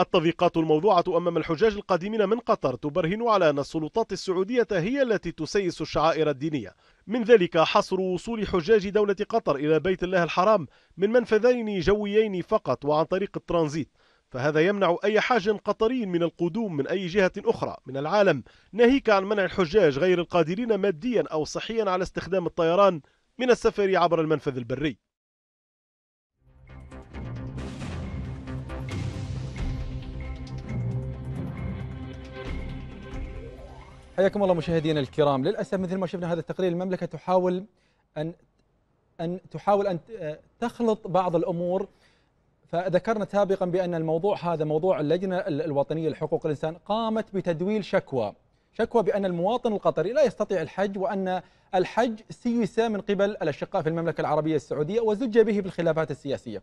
Speaker 6: التضييقات الموضوعة أمام الحجاج القادمين من قطر تبرهن على أن السلطات السعودية هي التي تسيس الشعائر الدينية من ذلك حصر وصول حجاج دولة قطر إلى بيت الله الحرام من منفذين جويين فقط وعن طريق الترانزيت فهذا يمنع أي حاج قطري من القدوم من أي جهة أخرى من العالم ناهيك عن منع الحجاج غير القادرين ماديا أو صحيا على استخدام الطيران من السفر عبر المنفذ البري
Speaker 1: حياكم الله مشاهدينا الكرام للأسف مثل ما شفنا هذا التقرير المملكة تحاول أن أن تحاول أن تخلط بعض الأمور فذكرنا سابقا بأن الموضوع هذا موضوع اللجنة الوطنية لحقوق الإنسان قامت بتدويل شكوى شكوى بأن المواطن القطري لا يستطيع الحج وأن الحج سيس من قبل الأشقاء في المملكة العربية السعودية وزج به بالخلافات السياسية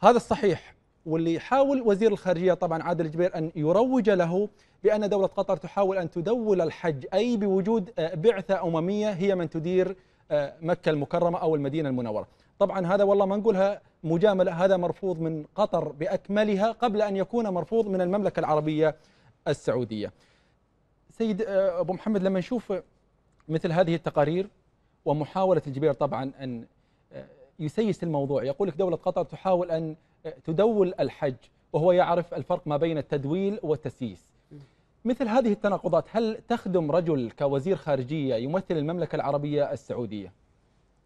Speaker 1: هذا الصحيح واللي يحاول وزير الخارجيه طبعا عادل جبير ان يروج له بان دوله قطر تحاول ان تدول الحج اي بوجود آه، بعثه امميه هي من تدير آه، مكه المكرمه او المدينه المنوره. طبعا هذا والله ما نقولها مجامله هذا مرفوض من قطر باكملها قبل ان يكون مرفوض من المملكه العربيه السعوديه. سيد آه، ابو محمد لما نشوف مثل هذه التقارير ومحاوله الجبير طبعا ان يسيس الموضوع يقول لك دولة قطر تحاول أن تدول الحج وهو يعرف الفرق ما بين التدويل والتسييس مثل هذه التناقضات هل تخدم رجل كوزير خارجية يمثل المملكة العربية السعودية؟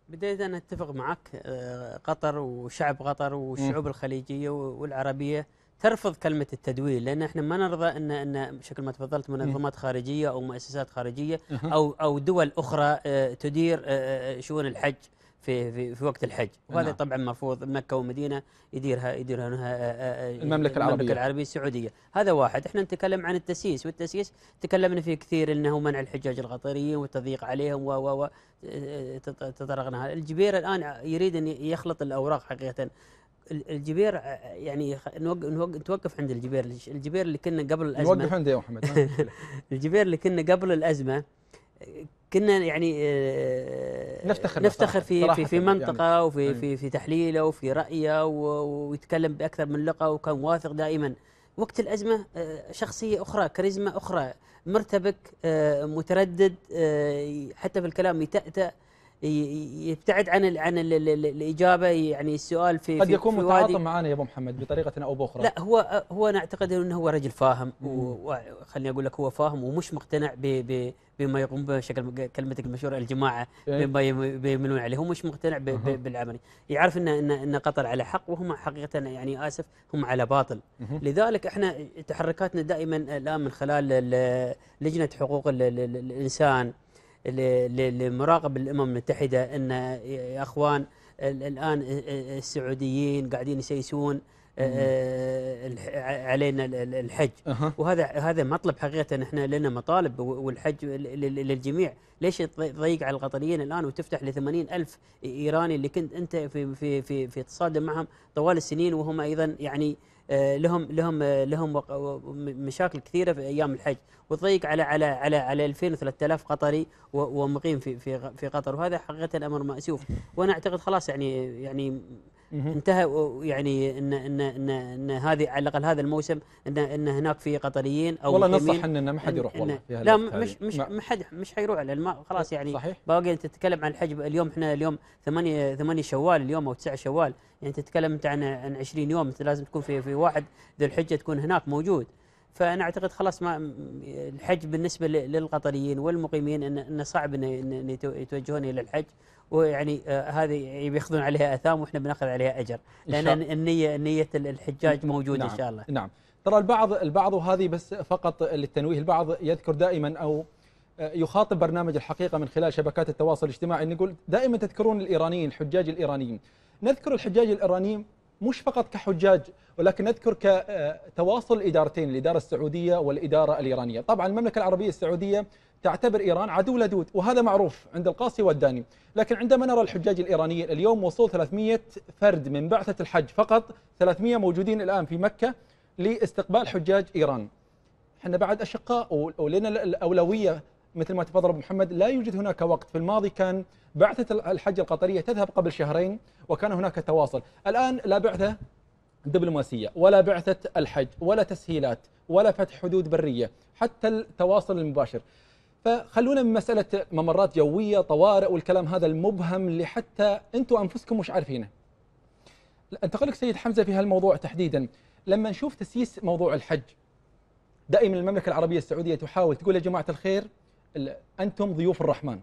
Speaker 4: بداية أنا أتفق معك آه، قطر وشعب قطر والشعوب الخليجية والعربية ترفض كلمة التدويل لأن إحنا ما نرضى أن أن بشكل ما تفضلت منظمات خارجية أو مؤسسات خارجية أو أو دول أخرى آه، تدير آه، شؤون الحج في في, في وقت الحج وهذا نعم. طبعا مرفوض مكه ومدينه يديرها يديرها آه، آه، آه، المملكه العربيه المملكه العربيه السعوديه هذا واحد احنا نتكلم عن التسييس والتسييس تكلمنا فيه كثير انه منع الحجاج القطريين والتضييق عليهم و و تطرقنا الجبير الان يريد ان يخلط الاوراق حقيقه الجبير يعني نتوقف عند الجبير الجبير اللي كنا قبل الازمه نوقف عند يا محمد الجبير اللي كنا قبل الازمه كنا يعني آه، نفتخر نفتخر في في في يعني. منطقه يعني وفي في في تحليله وفي رايه ويتكلم باكثر من لقاء وكان واثق دائما وقت الازمه آه، شخصيه اخرى كاريزما اخرى مرتبك آه، متردد حتى في الكلام يتأتأ يبتعد عن عن الاجابه يعني السؤال في قد يكون متعاطف معنا يا ابو محمد بطريقه او باخرى لا هو هو انا اعتقد انه هو رجل فاهم وخليني اقول لك هو فاهم ومش مقتنع ب بما يقوم بشكل كلمتك المشهوره الجماعه إيه. بما يملون عليه هو مش مقتنع بالعمل يعرف ان ان ان قطر على حق وهم حقيقه يعني اسف هم على باطل لذلك احنا تحركاتنا دائما الان من خلال لجنه حقوق الانسان لمراقب الامم المتحده ان يا اخوان الان السعوديين قاعدين يسيسون آه، آه، علينا الحج وهذا هذا مطلب حقيقه احنا لنا مطالب والحج للجميع ليش تضيق على القطريين الان وتفتح ل ألف ايراني اللي كنت انت في في في, في تصادم معهم طوال السنين وهم ايضا يعني آه، لهم لهم آه، لهم مشاكل كثيره في ايام الحج وتضيق على على على على 2000 و3000 قطري ومقيم في في في قطر وهذا حقيقه امر ماسوف وانا اعتقد خلاص يعني يعني انتهى يعني ان ان ان, إن هذه على الاقل هذا الموسم ان ان هناك في قطريين او والله نصح ان ما حد يروح والله لا مش مش ما حد مش حيروح على الماء خلاص يعني صحيح باقي انت تتكلم عن الحجب اليوم احنا اليوم 8 8 شوال اليوم او 9 شوال يعني تتكلم انت عن عن 20 يوم انت لازم تكون في في واحد ذو الحجه تكون هناك موجود فانا اعتقد خلاص ما الحج بالنسبه للقطريين والمقيمين انه صعب ان يتوجهون الى الحج ويعني آه، هذه بياخذون عليها اثام واحنا بناخذ عليها اجر لان النيه نيه الحجاج نعم، موجوده نعم ان شاء الله نعم
Speaker 1: ترى البعض البعض وهذه بس فقط للتنويه البعض يذكر دائما او آه، يخاطب برنامج الحقيقه من خلال شبكات التواصل الاجتماعي نقول دائما تذكرون الايرانيين الحجاج الايرانيين نذكر الحجاج الايرانيين مش فقط كحجاج ولكن نذكر كتواصل الادارتين الاداره السعوديه والاداره الايرانيه، طبعا المملكه العربيه السعوديه تعتبر ايران عدو لدود وهذا معروف عند القاصي والداني، لكن عندما نرى الحجاج الايرانيين اليوم وصول 300 فرد من بعثه الحج فقط 300 موجودين الان في مكه لاستقبال حجاج ايران. احنا بعد اشقاء ولنا الاولويه مثل ما تفضل ابو محمد لا يوجد هناك وقت في الماضي كان بعثه الحج القطريه تذهب قبل شهرين وكان هناك تواصل الان لا بعثه دبلوماسيه ولا بعثه الحج ولا تسهيلات ولا فتح حدود بريه حتى التواصل المباشر فخلونا من مساله ممرات جويه طوارئ والكلام هذا المبهم اللي حتى انتم انفسكم مش عارفينه انتقل لك سيد حمزه في هالموضوع تحديدا لما نشوف تسييس موضوع الحج دائما المملكه العربيه السعوديه تحاول تقول يا جماعه الخير أنتم ضيوف الرحمن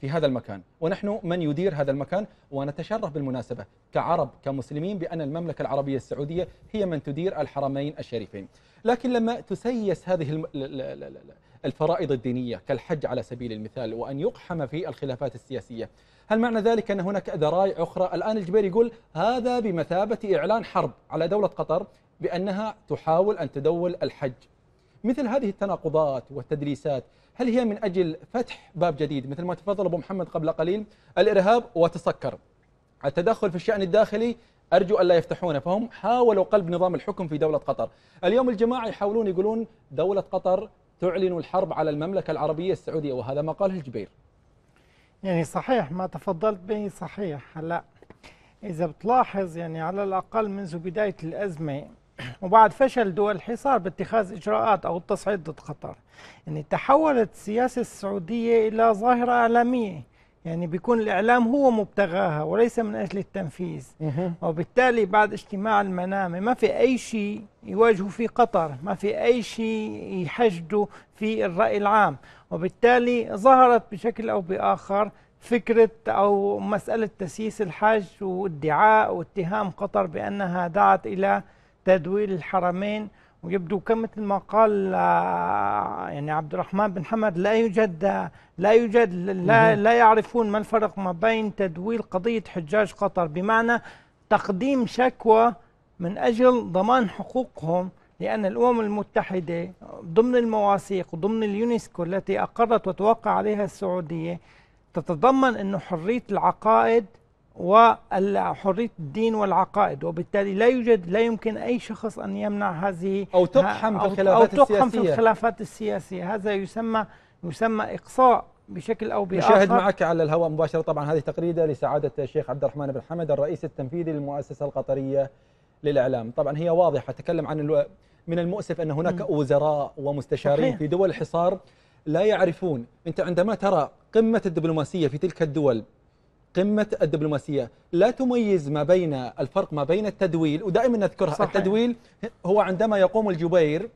Speaker 1: في هذا المكان ونحن من يدير هذا المكان ونتشرف بالمناسبة كعرب كمسلمين بأن المملكة العربية السعودية هي من تدير الحرمين الشريفين لكن لما تسيس هذه الفرائض الدينية كالحج على سبيل المثال وأن يقحم في الخلافات السياسية هل معنى ذلك أن هناك ذرائع أخرى الآن الجبير يقول هذا بمثابة إعلان حرب على دولة قطر بأنها تحاول أن تدول الحج مثل هذه التناقضات والتدليسات هل هي من أجل فتح باب جديد مثل ما تفضل أبو محمد قبل قليل الإرهاب وتسكر التدخل في الشأن الداخلي أرجو أن لا يفتحونه فهم حاولوا قلب نظام الحكم في دولة قطر اليوم الجماعة يحاولون يقولون دولة قطر تعلن الحرب على المملكة العربية السعودية
Speaker 5: وهذا ما قاله الجبير يعني صحيح ما تفضلت به صحيح هلا إذا بتلاحظ يعني على الأقل منذ بداية الأزمة وبعد فشل دول الحصار باتخاذ إجراءات أو التصعيد ضد قطر يعني تحولت السياسة السعودية إلى ظاهرة اعلاميه يعني بيكون الإعلام هو مبتغاها وليس من أجل التنفيذ وبالتالي بعد اجتماع المنامة ما في أي شيء يواجهوا فيه قطر ما في أي شيء يحشدوا في الرأي العام وبالتالي ظهرت بشكل أو بآخر فكرة أو مسألة تسييس الحج وادعاء واتهام قطر بأنها دعت إلى تدوير الحرمين ويبدو كمثل ما قال آه، يعني عبد الرحمن بن حمد لا يوجد آه، لا يوجد لا, لا يعرفون ما الفرق ما بين تدويل قضية حجاج قطر بمعنى تقديم شكوى من أجل ضمان حقوقهم لأن الأمم المتحدة ضمن المواثيق وضمن اليونسكو التي أقرت وتوقع عليها السعودية تتضمن انه حرية العقائد وحريه الدين والعقائد وبالتالي لا يوجد لا يمكن اي شخص ان يمنع هذه او تقحم في الخلافات أو تقحم السياسيه في الخلافات السياسيه هذا يسمى يسمى اقصاء بشكل او باخر نشاهد معك
Speaker 1: على الهواء مباشره طبعا هذه تغريده لسعاده الشيخ عبد الرحمن بن حمد الرئيس التنفيذي للمؤسسه القطريه للاعلام طبعا هي واضحه تكلم عن الو... من المؤسف ان هناك م. وزراء ومستشارين صحيح. في دول الحصار لا يعرفون انت عندما ترى قمه الدبلوماسيه في تلك الدول قمة الدبلوماسية لا تميز ما بين الفرق ما بين التدويل ودائما نذكرها صحيح. التدويل هو عندما يقوم الجبير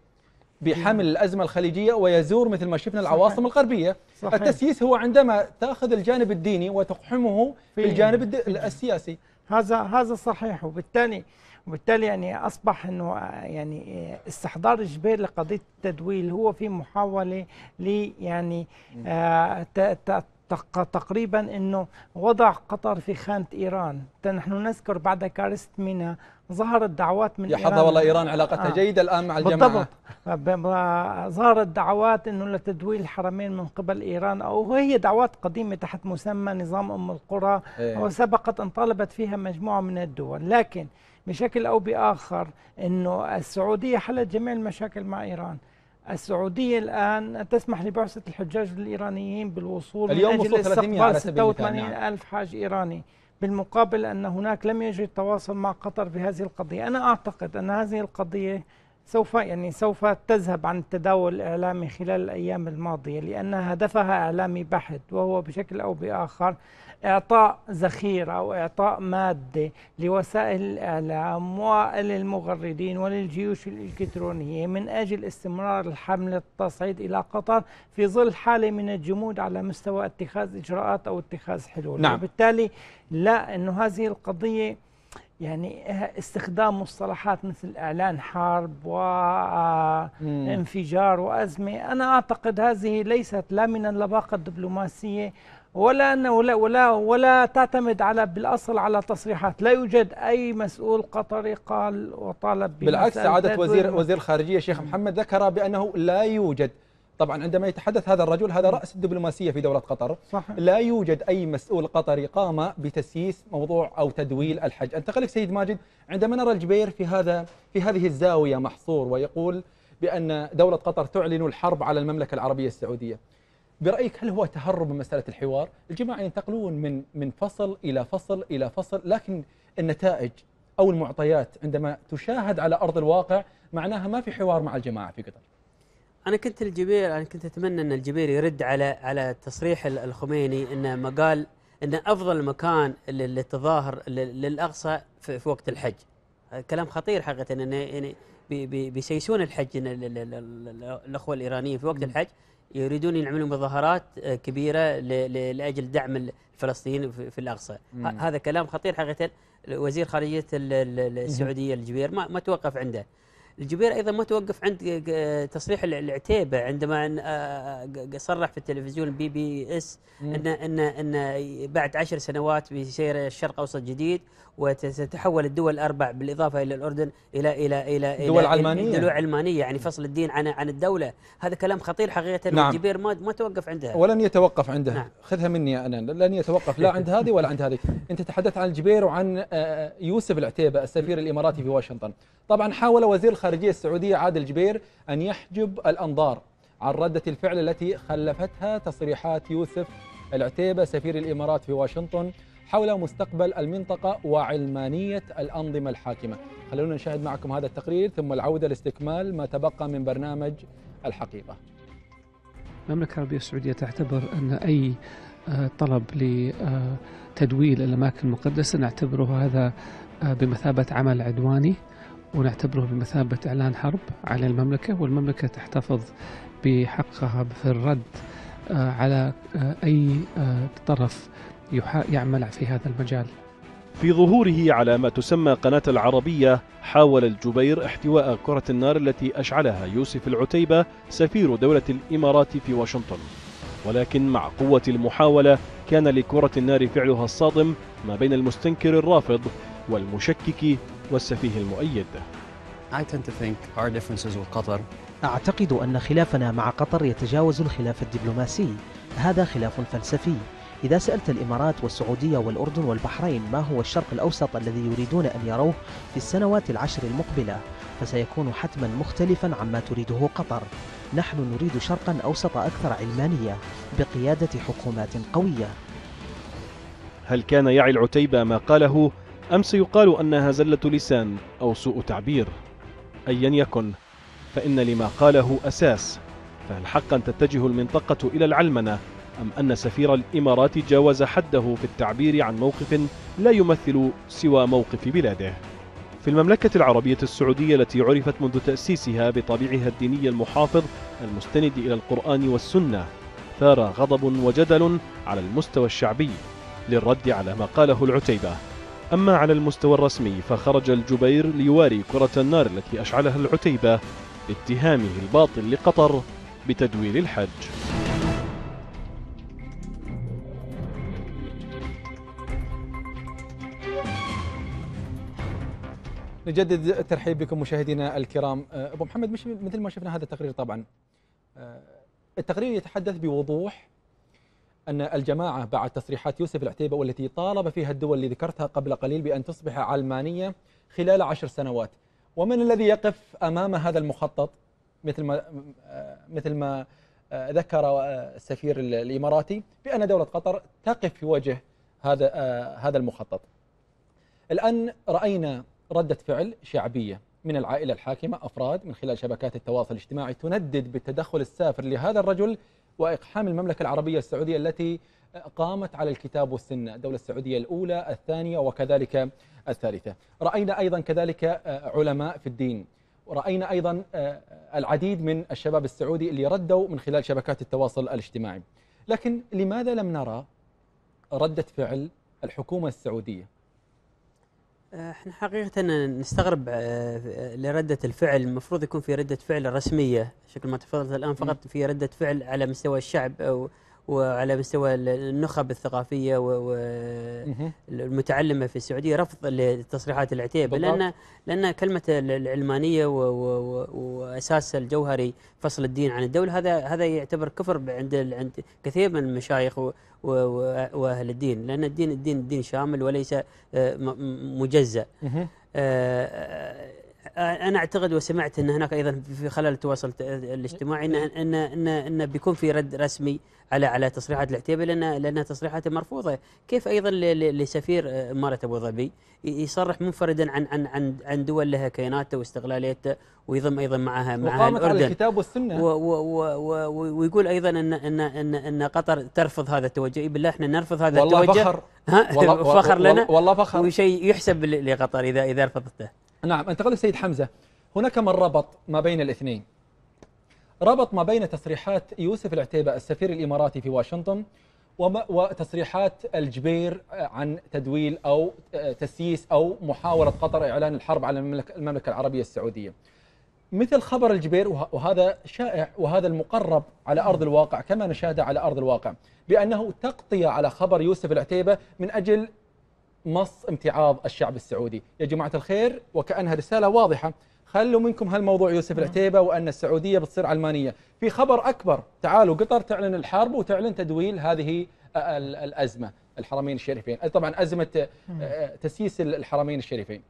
Speaker 1: بحمل الأزمة الخليجية ويزور مثل ما شفنا العواصم صحيح. الغربية صحيح.
Speaker 5: التسييس هو عندما تأخذ الجانب الديني وتقحمه في الجانب السياسي هذا هذا صحيح وبالتالي وبالتالي يعني اصبح انه آه، يعني آه، استحضار الجبير لقضيه التدويل هو في محاوله ل يعني آه تقريبا انه وضع قطر في خانه ايران، نحن نذكر بعد كارثه مينا ظهرت دعوات من يا حظها والله ايران علاقتها آه. جيده
Speaker 1: الان مع الجماعه
Speaker 5: بالضبط ظهرت دعوات انه لتدويل الحرمين من قبل ايران او هي دعوات قديمه تحت مسمى نظام ام القرى إيه. وسبقت ان طالبت فيها مجموعه من الدول، لكن بشكل او باخر انه السعوديه حلت جميع المشاكل مع ايران. السعودية الآن تسمح لبعثة الحجاج الإيرانيين بالوصول اليوم من أجل استقبال 86 نعم. ألف حاج إيراني بالمقابل أن هناك لم يجد تواصل مع قطر بهذه القضية أنا أعتقد أن هذه القضية سوف يعني سوف تذهب عن التداول الإعلامي خلال الأيام الماضية لأن هدفها إعلامي بحت وهو بشكل أو بآخر إعطاء ذخيرة وإعطاء مادة لوسائل الإعلام وللمغردين وللجيوش الإلكترونية من أجل استمرار الحملة التصعيد إلى قطر في ظل حالة من الجمود على مستوى اتخاذ إجراءات أو اتخاذ حلول نعم. وبالتالي لا أنه هذه القضية يعني استخدام مصطلحات مثل اعلان حرب وانفجار آه، وازمه انا اعتقد هذه ليست لا من اللباقه الدبلوماسيه ولا أنه لا ولا ولا تعتمد على بالاصل على تصريحات، لا يوجد اي مسؤول قطري قال وطالب بالعكس سعاده وزير وزير
Speaker 1: الخارجيه شيخ محمد ذكر بانه لا يوجد طبعا عندما يتحدث هذا الرجل هذا راس الدبلوماسيه في دوله قطر صحيح. لا يوجد اي مسؤول قطري قام بتسييس موضوع او تدويل الحج، انتقلك سيد ماجد عندما نرى الجبير في هذا في هذه الزاويه محصور ويقول بان دوله قطر تعلن الحرب على المملكه العربيه السعوديه. برايك هل هو تهرب من مساله الحوار؟ الجماعه ينتقلون من من فصل الى فصل الى فصل لكن النتائج او المعطيات عندما تشاهد على ارض الواقع معناها ما في
Speaker 4: حوار مع الجماعه في قطر. انا كنت الجبير انا كنت اتمنى ان الجبير يرد على على تصريح الخميني انه ما قال ان افضل مكان للتظاهر للاقصى في, في وقت الحج. كلام خطير حقيقه ان يعني بيسيسون الحج الاخوه الايرانيين في وقت الحج يريدون يعملون مظاهرات آه، كبيره لاجل دعم الفلسطينيين في الاقصى هذا كلام خطير حقيقه وزير خارجيه السعوديه الجبير ما, ما توقف عنده الجبير ايضا ما توقف عند آه، آه، تصريح العتيبه عندما صرح في التلفزيون بي بي اس ان ان ان بعد عشر سنوات بيصير الشرق اوسط جديد وستتحول الدول الاربع بالاضافه الى الاردن الى الى الى, دول علمانيه دول علمانيه يعني فصل الدين عن عن الدوله هذا كلام خطير حقيقه نعم والجبير ما ما توقف عندها ولن
Speaker 1: يتوقف عندها نعم خذها مني انا لن يتوقف لا عند هذه ولا عند هذه انت تحدثت عن الجبير وعن آه، آه، يوسف العتيبه السفير الاماراتي في واشنطن طبعا حاول وزير الخارجيه السعوديه عادل الجبير ان يحجب الانظار عن ردة الفعل التي خلفتها تصريحات يوسف العتيبة سفير الإمارات في واشنطن حول مستقبل المنطقة وعلمانية الأنظمة الحاكمة خلونا نشاهد معكم هذا التقرير ثم العودة لاستكمال ما تبقى من برنامج الحقيقة
Speaker 7: المملكة العربية السعودية تعتبر أن أي آه، طلب لتدويل آه، الأماكن المقدسة نعتبره هذا آه، بمثابة عمل عدواني ونعتبره بمثابة إعلان حرب على المملكة والمملكة تحتفظ بحقها في الرد على أي طرف يعمل في هذا المجال في
Speaker 8: ظهوره على ما تسمى قناة العربية حاول الجبير احتواء كرة النار التي أشعلها يوسف العتيبة سفير دولة الإمارات في واشنطن ولكن مع قوة المحاولة كان لكرة النار فعلها الصادم ما بين المستنكر الرافض والمشكك والسفيه المؤيد
Speaker 4: أعتقد أن خلافنا مع قطر يتجاوز الخلاف الدبلوماسي هذا خلاف فلسفي إذا سألت الإمارات والسعودية والأردن والبحرين ما هو الشرق الأوسط الذي يريدون أن يروه في السنوات العشر المقبلة فسيكون حتما مختلفا عما تريده قطر نحن نريد شرقا أوسط أكثر علمانية
Speaker 2: بقيادة حكومات قوية
Speaker 8: هل كان يعي العتيبة ما قاله أم سيقال أنها زلة لسان أو سوء تعبير أيا يكن فإن لما قاله أساس فهل حقا تتجه المنطقة إلى العلمنة أم أن سفير الإمارات جاوز حده في التعبير عن موقف لا يمثل سوى موقف بلاده في المملكة العربية السعودية التي عرفت منذ تأسيسها بطبيعها الديني المحافظ المستند إلى القرآن والسنة ثار غضب وجدل على المستوى الشعبي للرد على ما قاله العتيبة أما على المستوى الرسمي فخرج الجبير ليواري كرة النار التي أشعلها العتيبة باتهامه الباطل لقطر بتدوير الحج
Speaker 1: نجدد الترحيب بكم مشاهدينا الكرام آه، ابو محمد مش مثل ما شفنا هذا التقرير طبعا آه، التقرير يتحدث بوضوح ان الجماعه بعد تصريحات يوسف العتيبه والتي طالب فيها الدول اللي ذكرتها قبل قليل بان تصبح علمانيه خلال عشر سنوات ومن الذي يقف امام هذا المخطط مثل ما آه، مثل ما ذكر السفير الاماراتي بان دوله قطر تقف في وجه هذا هذا المخطط الان راينا ردة فعل شعبية من العائلة الحاكمة أفراد من خلال شبكات التواصل الاجتماعي تندد بالتدخل السافر لهذا الرجل وإقحام المملكة العربية السعودية التي قامت على الكتاب والسنة الدولة السعودية الأولى الثانية وكذلك الثالثة رأينا أيضا كذلك آه، علماء في الدين ورأينا أيضا آه، آه، العديد من الشباب السعودي اللي ردوا من خلال شبكات التواصل الاجتماعي لكن لماذا لم نرى ردة فعل الحكومة السعودية
Speaker 4: احنا حقيقة نستغرب لردة آه، الفعل المفروض يكون في ردة فعل رسمية شكل ما تفضلت الآن فقط في ردة فعل على مستوى الشعب أو وعلى مستوى النخب الثقافيه والمتعلمه في السعوديه رفض لتصريحات العتيبه لان لان كلمه العلمانيه واساس الجوهري فصل الدين عن الدوله هذا هذا يعتبر كفر عند عند كثير من المشايخ واهل الدين لان الدين الدين الدين شامل وليس آه، مجزأ آه، انا اعتقد وسمعت ان هناك ايضا في خلال التواصل الاجتماعي ان ان ان, إن بيكون في رد رسمي على على تصريحات العتيبي لان لان تصريحاته مرفوضه، كيف ايضا لسفير آه، اماره ابو ظبي يصرح منفردا عن عن عن عن دول لها كياناتها واستغلاليتها ويضم ايضا معها معها الاردن على الكتاب والسنه و و و و ويقول ايضا ان ان ان, إن قطر ترفض هذا التوجه، بالله احنا نرفض هذا والله التوجه والله فخر ها والله فخر لنا والله فخر وشيء يحسب لقطر اذا اذا رفضته
Speaker 1: نعم أنت قلت السيد حمزة هناك من ربط ما بين الاثنين ربط ما بين تصريحات يوسف العتيبة السفير الإماراتي في واشنطن وتصريحات الجبير عن تدويل أو تسييس أو محاولة قطر إعلان الحرب على المملكة العربية السعودية مثل خبر الجبير وهذا شائع وهذا المقرب على أرض الواقع كما نشاهده على أرض الواقع بأنه تغطية على خبر يوسف العتيبة من أجل مص امتعاض الشعب السعودي يا جماعة الخير وكأنها رسالة واضحة خلوا منكم هالموضوع يوسف نعم. العتيبة وأن السعودية بتصير علمانية في خبر أكبر تعالوا قطر تعلن الحرب وتعلن تدويل هذه آه، الأزمة الحرمين الشريفين طبعا أزمة آه، نعم. تسييس الحرمين الشريفين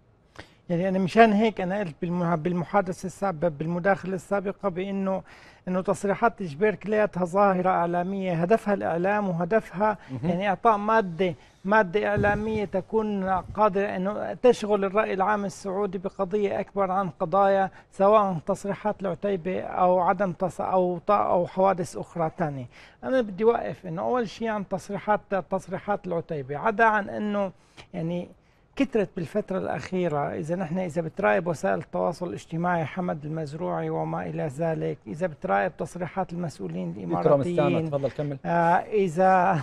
Speaker 5: يعني انا مشان هيك انا قلت بالمحادثه السابقه بالمداخله السابقه بانه انه تصريحات جبير كلياتها ظاهره اعلاميه هدفها الاعلام وهدفها يعني اعطاء ماده ماده اعلاميه تكون قادره انه تشغل الراي العام السعودي بقضيه اكبر عن قضايا سواء تصريحات العتيبه او عدم تص او او حوادث اخرى ثانيه انا بدي اوقف انه اول شيء عن تصريحات تصريحات العتيبه عدا عن انه يعني كثرت بالفترة الأخيرة إذا نحن إذا بتراقب وسائل التواصل الاجتماعي حمد المزروعي وما إلى ذلك إذا بتراقب تصريحات المسؤولين الإماراتيين تفضل كمل آه إذا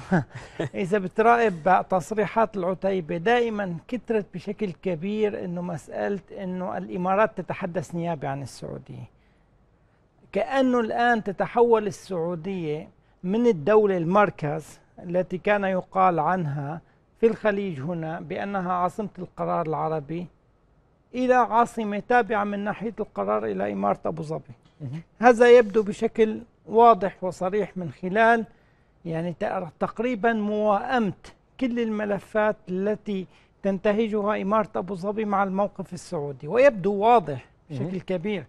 Speaker 5: إذا بتراقب تصريحات العتيبة دائما كثرت بشكل كبير إنه مسألة إنه الإمارات تتحدث نيابة عن السعودية كأنه الآن تتحول السعودية من الدولة المركز التي كان يقال عنها في الخليج هنا بأنها عاصمة القرار العربي إلى عاصمة تابعة من ناحية القرار إلى إمارة أبو ظبي هذا يبدو بشكل واضح وصريح من خلال يعني تقريبا موائمة كل الملفات التي تنتهجها إمارة أبو ظبي مع الموقف السعودي ويبدو واضح بشكل كبير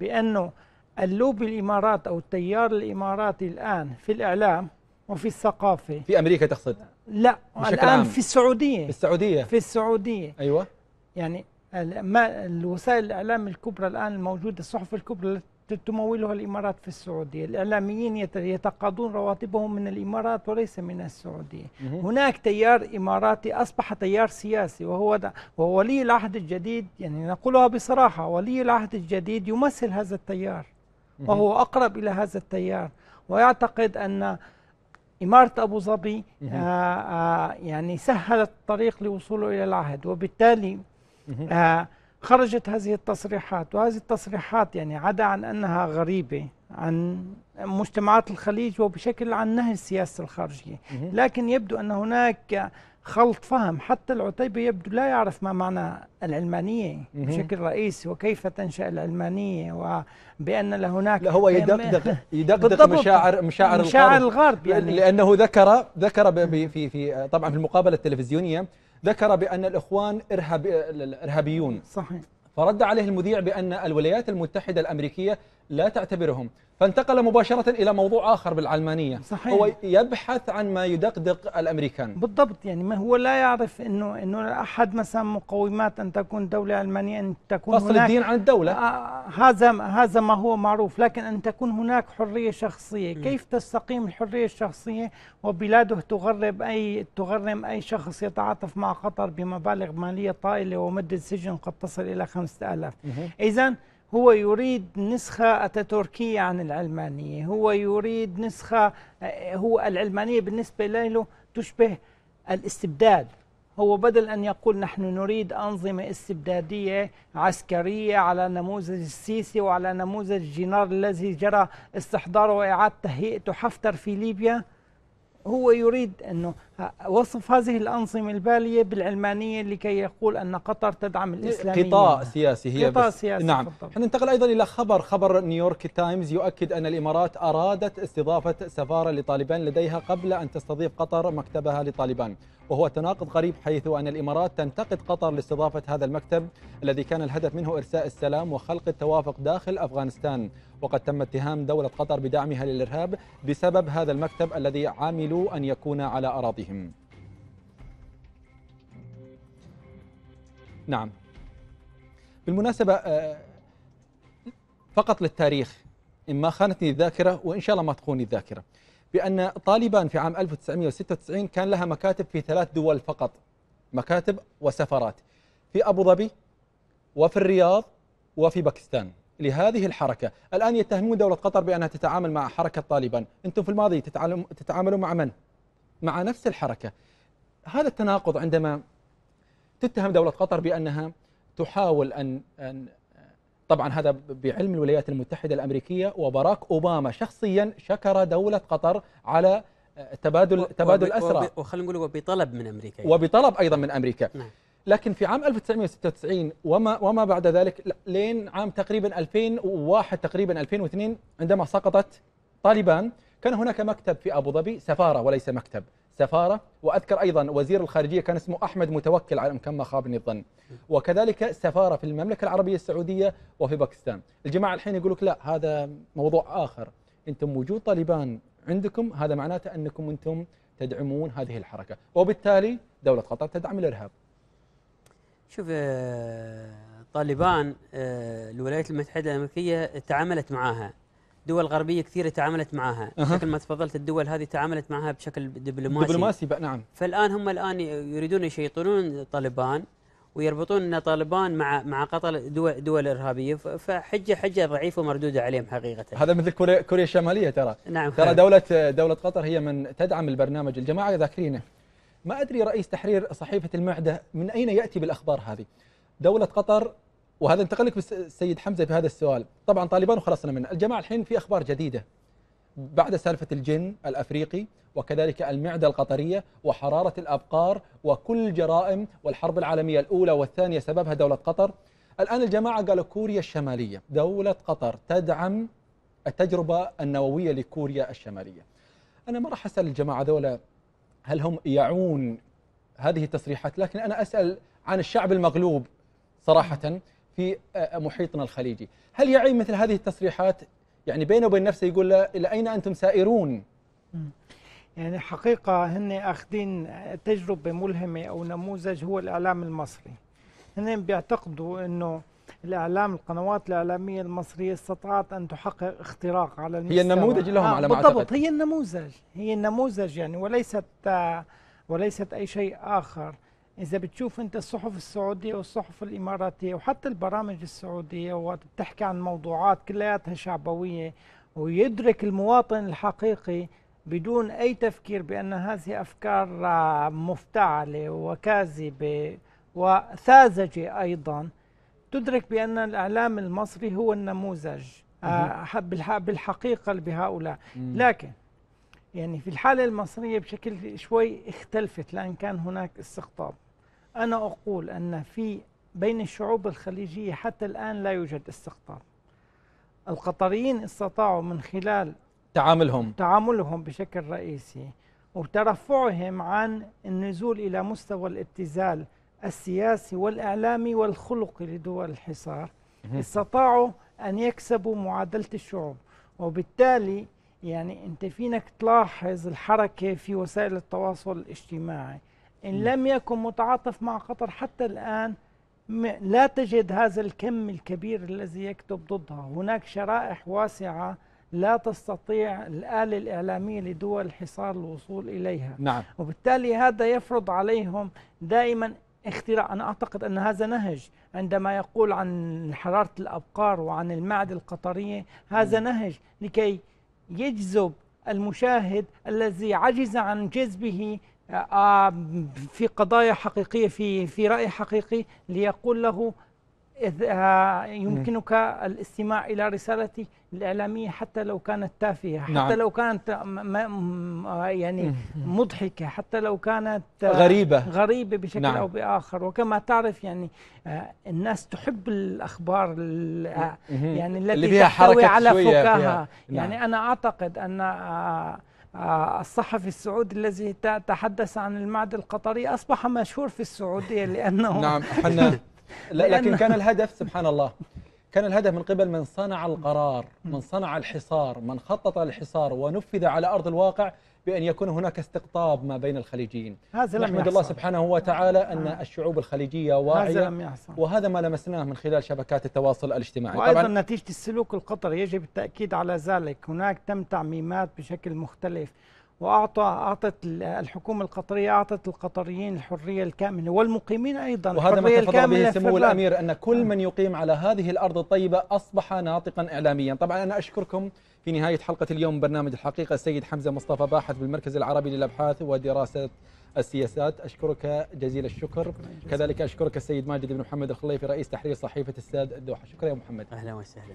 Speaker 5: بأنه اللوبي الإمارات أو التيار الإماراتي الآن في الإعلام وفي الثقافة في أمريكا تقصد؟ لا الآن عام. في
Speaker 1: السعودية في السعودية
Speaker 5: في السعودية أيوة يعني ما الوسائل الإعلام الكبرى الآن الموجودة الصحف الكبرى التي تمولها الإمارات في السعودية الإعلاميين يتقاضون رواتبهم من الإمارات وليس من السعودية هناك تيار إماراتي أصبح تيار سياسي وهو, وهو ولي العهد الجديد يعني نقولها بصراحة ولي العهد الجديد يمثل هذا التيار وهو أقرب إلى هذا التيار ويعتقد أن إمارة أبو ظبي آه، آه، يعني سهلت الطريق لوصوله إلى العهد وبالتالي آه، خرجت هذه التصريحات وهذه التصريحات يعني عدا عن أنها غريبة عن مجتمعات الخليج وبشكل عن نهج السياسة الخارجية لكن يبدو أن هناك خلط فهم حتى العتيبي يبدو لا يعرف ما معنى العلمانية بشكل رئيسي وكيف تنشأ العلمانية وبأن لا هناك لا هو يدقدق
Speaker 1: يدقدق مشاعر مشاعر, مشاعر الغرب, الغرب يعني لأنه ذكر ذكر في في طبعا في المقابلة التلفزيونية ذكر بأن الإخوان إرهاب إرهابيون صحيح فرد عليه المذيع بأن الولايات المتحدة الأمريكية لا تعتبرهم فانتقل مباشرة إلى موضوع آخر بالعلمانية صحيح. هو يبحث عن ما يدقدق الأمريكان
Speaker 5: بالضبط يعني ما هو لا يعرف أنه أنه أحد مثلا مقومات أن تكون دولة علمانية أن تكون فصل هناك الدين عن الدولة آه، هذا هذا ما هو معروف لكن أن تكون هناك حرية شخصية م. كيف تستقيم الحرية الشخصية وبلاده تغرب أي تغرم أي شخص يتعاطف مع قطر بمبالغ مالية طائلة ومدة سجن قد تصل إلى 5000 إذا هو يريد نسخة أتاتوركية عن العلمانية هو يريد نسخة هو العلمانية بالنسبة له تشبه الاستبداد هو بدل أن يقول نحن نريد أنظمة استبدادية عسكرية على نموذج السيسي وعلى نموذج جنار الذي جرى استحضاره وإعادة تهيئته حفتر في ليبيا هو يريد أنه وصف هذه الأنظمة البالية بالعلمانية لكي يقول أن قطر تدعم الإسلاميين قطاع سياسي
Speaker 1: هي قطاع بس سياسي نعم
Speaker 5: ننتقل أيضا إلى خبر خبر
Speaker 1: نيويورك تايمز يؤكد أن الإمارات أرادت استضافة سفارة لطالبان لديها قبل أن تستضيف قطر مكتبها لطالبان وهو تناقض غريب حيث أن الإمارات تنتقد قطر لاستضافة هذا المكتب الذي كان الهدف منه إرساء السلام وخلق التوافق داخل أفغانستان وقد تم اتهام دولة قطر بدعمها للإرهاب بسبب هذا المكتب الذي عاملوا أن يكون على أراضيه عليهم نعم بالمناسبة آه، فقط للتاريخ إما خانتني الذاكرة وإن شاء الله ما تخوني الذاكرة بأن طالبان في عام 1996 كان لها مكاتب في ثلاث دول فقط مكاتب وسفرات في أبو ظبي وفي الرياض وفي باكستان لهذه الحركة الآن يتهمون دولة قطر بأنها تتعامل مع حركة طالبان أنتم في الماضي تتعاملون مع من؟ مع نفس الحركة هذا التناقض عندما تتهم دولة قطر بأنها تحاول أن, أن طبعا هذا بعلم الولايات المتحدة الأمريكية وبراك أوباما شخصيا شكر دولة قطر على
Speaker 4: آه، تبادل و تبادل أسرى وخلينا نقول وبطلب من أمريكا يعني.
Speaker 1: وبطلب أيضا من أمريكا نعم. لكن في عام 1996 وما وما بعد ذلك لين عام تقريبا 2001 تقريبا 2002 عندما سقطت طالبان كان هناك مكتب في أبو ظبي سفارة وليس مكتب سفارة وأذكر أيضا وزير الخارجية كان اسمه أحمد متوكل على كما خابني الظن وكذلك سفارة في المملكة العربية السعودية وفي باكستان الجماعة الحين يقول لك لا هذا موضوع آخر أنتم وجود طالبان عندكم هذا معناته أنكم أنتم
Speaker 4: تدعمون هذه الحركة وبالتالي دولة قطر تدعم الإرهاب شوف آه، طالبان آه، الولايات المتحدة الأمريكية تعاملت معها دول غربيه كثيره تعاملت معها أه. مثل ما تفضلت الدول هذه تعاملت معها بشكل دبلوماسي دبلوماسي بقى نعم فالان هم الان يريدون يشيطنون طالبان ويربطون ان طالبان مع مع قتل دول دول ارهابيه فحجه حجه ضعيفه ومردوده عليهم حقيقه
Speaker 1: هذا مثل كوريا, كوريا الشماليه ترى نعم ترى دوله دوله قطر هي من تدعم البرنامج الجماعه ذاكرينه ما ادري رئيس تحرير صحيفه المعده من اين ياتي بالاخبار هذه دوله قطر وهذا انتقل لك السيد حمزه في هذا السؤال طبعا طالبان وخلصنا منه الجماعه الحين في اخبار جديده بعد سالفه الجن الافريقي وكذلك المعده القطريه وحراره الابقار وكل جرائم والحرب العالميه الاولى والثانيه سببها دوله قطر الان الجماعه قالوا كوريا الشماليه دوله قطر تدعم التجربه النوويه لكوريا الشماليه انا ما راح اسال الجماعه دولة هل هم يعون هذه التصريحات لكن انا اسال عن الشعب المغلوب صراحه في آه، آه، محيطنا الخليجي هل يعي مثل هذه التصريحات
Speaker 5: يعني بينه وبين نفسه يقول له إلى أين أنتم سائرون يعني حقيقة هن أخذين تجربة ملهمة أو نموذج هو الإعلام المصري هن بيعتقدوا أنه الإعلام القنوات الإعلامية المصرية استطاعت أن تحقق اختراق على المستوى هي النموذج لهم آه على ما بالضبط هي النموذج هي النموذج يعني وليست آه، وليست أي شيء آخر اذا بتشوف انت الصحف السعوديه والصحف الاماراتيه وحتى البرامج السعوديه وقت بتحكي عن موضوعات كلياتها شعبويه ويدرك المواطن الحقيقي بدون اي تفكير بان هذه افكار آه، مفتعله وكاذبه وساذجه ايضا تدرك بان الاعلام المصري هو النموذج آه، بالحقيقه بهؤلاء لكن يعني في الحاله المصريه بشكل شوي اختلفت لان كان هناك استقطاب أنا أقول أن في بين الشعوب الخليجية حتى الآن لا يوجد استقطاب القطريين استطاعوا من خلال تعاملهم تعاملهم بشكل رئيسي وترفعهم عن النزول إلى مستوى الابتزال السياسي والإعلامي والخلقي لدول الحصار استطاعوا أن يكسبوا معادلة الشعوب وبالتالي يعني أنت فينك تلاحظ الحركة في وسائل التواصل الاجتماعي إن نعم. لم يكن متعاطف مع قطر حتى الآن لا تجد هذا الكم الكبير الذي يكتب ضدها هناك شرائح واسعة لا تستطيع الآلة الإعلامية لدول الحصار الوصول إليها نعم. وبالتالي هذا يفرض عليهم دائما اختراع أنا أعتقد أن هذا نهج عندما يقول عن حرارة الأبقار وعن المعدة القطرية هذا م. نعم. نهج لكي يجذب المشاهد الذي عجز عن جذبه آه، في قضايا حقيقية في في رأي حقيقي ليقول له آه، يمكنك الاستماع إلى رسالتي الإعلامية حتى لو كانت تافهة حتى نعم. لو كانت آه، يعني مضحكة حتى لو كانت غريبة غريبة بشكل نعم. أو بآخر وكما تعرف يعني الناس تحب الأخبار يعني التي اللي تحتوي على فكاهة يعني نعم. أنا أعتقد أن الصحفي السعودي الذي تحدث عن المعدة القطرية أصبح مشهور في السعودية لأنه نعم
Speaker 1: حنا لكن كان الهدف سبحان الله كان الهدف من قبل من صنع القرار من صنع الحصار من خطط الحصار ونفذ على أرض الواقع بأن يكون هناك استقطاب ما بين الخليجيين هذا لم نحمد يحصل. الله سبحانه وتعالى أن آه. الشعوب الخليجية واعية هذا لم يحصل. وهذا ما لمسناه من خلال شبكات التواصل الاجتماعي وأيضا طبعا
Speaker 5: نتيجة السلوك القطري يجب التأكيد على ذلك هناك تم تعميمات بشكل مختلف واعطى اعطت الحكومه القطريه اعطت القطريين الحريه الكامله والمقيمين ايضا وهذا ما تفضل به سمو الامير ان كل نعم. من يقيم على هذه الارض الطيبه اصبح ناطقا اعلاميا، طبعا
Speaker 1: انا اشكركم في نهايه حلقه اليوم برنامج الحقيقه السيد حمزه مصطفى باحث بالمركز العربي للابحاث ودراسه السياسات أشكرك جزيل الشكر كذلك أشكرك السيد ماجد بن محمد الخليفي رئيس تحرير صحيفة الساد الدوحة شكرا يا محمد أهلا وسهلا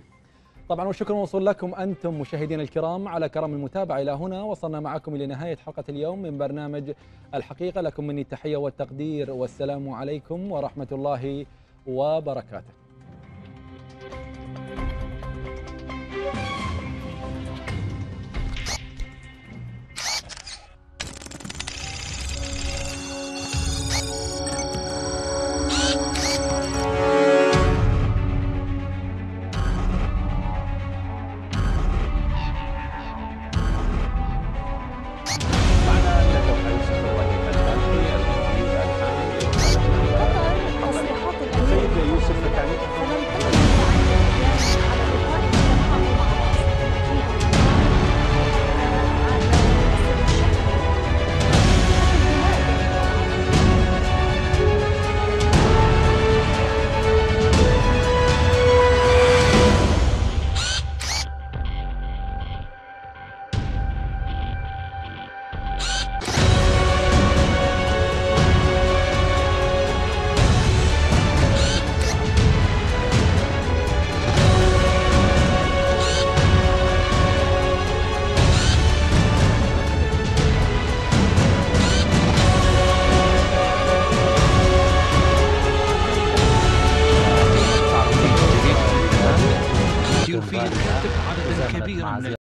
Speaker 1: طبعا والشكر موصول لكم أنتم مشاهدينا الكرام على كرم المتابعة إلى هنا وصلنا معكم إلى نهاية حلقة اليوم من برنامج الحقيقة لكم مني التحية والتقدير والسلام عليكم ورحمة الله وبركاته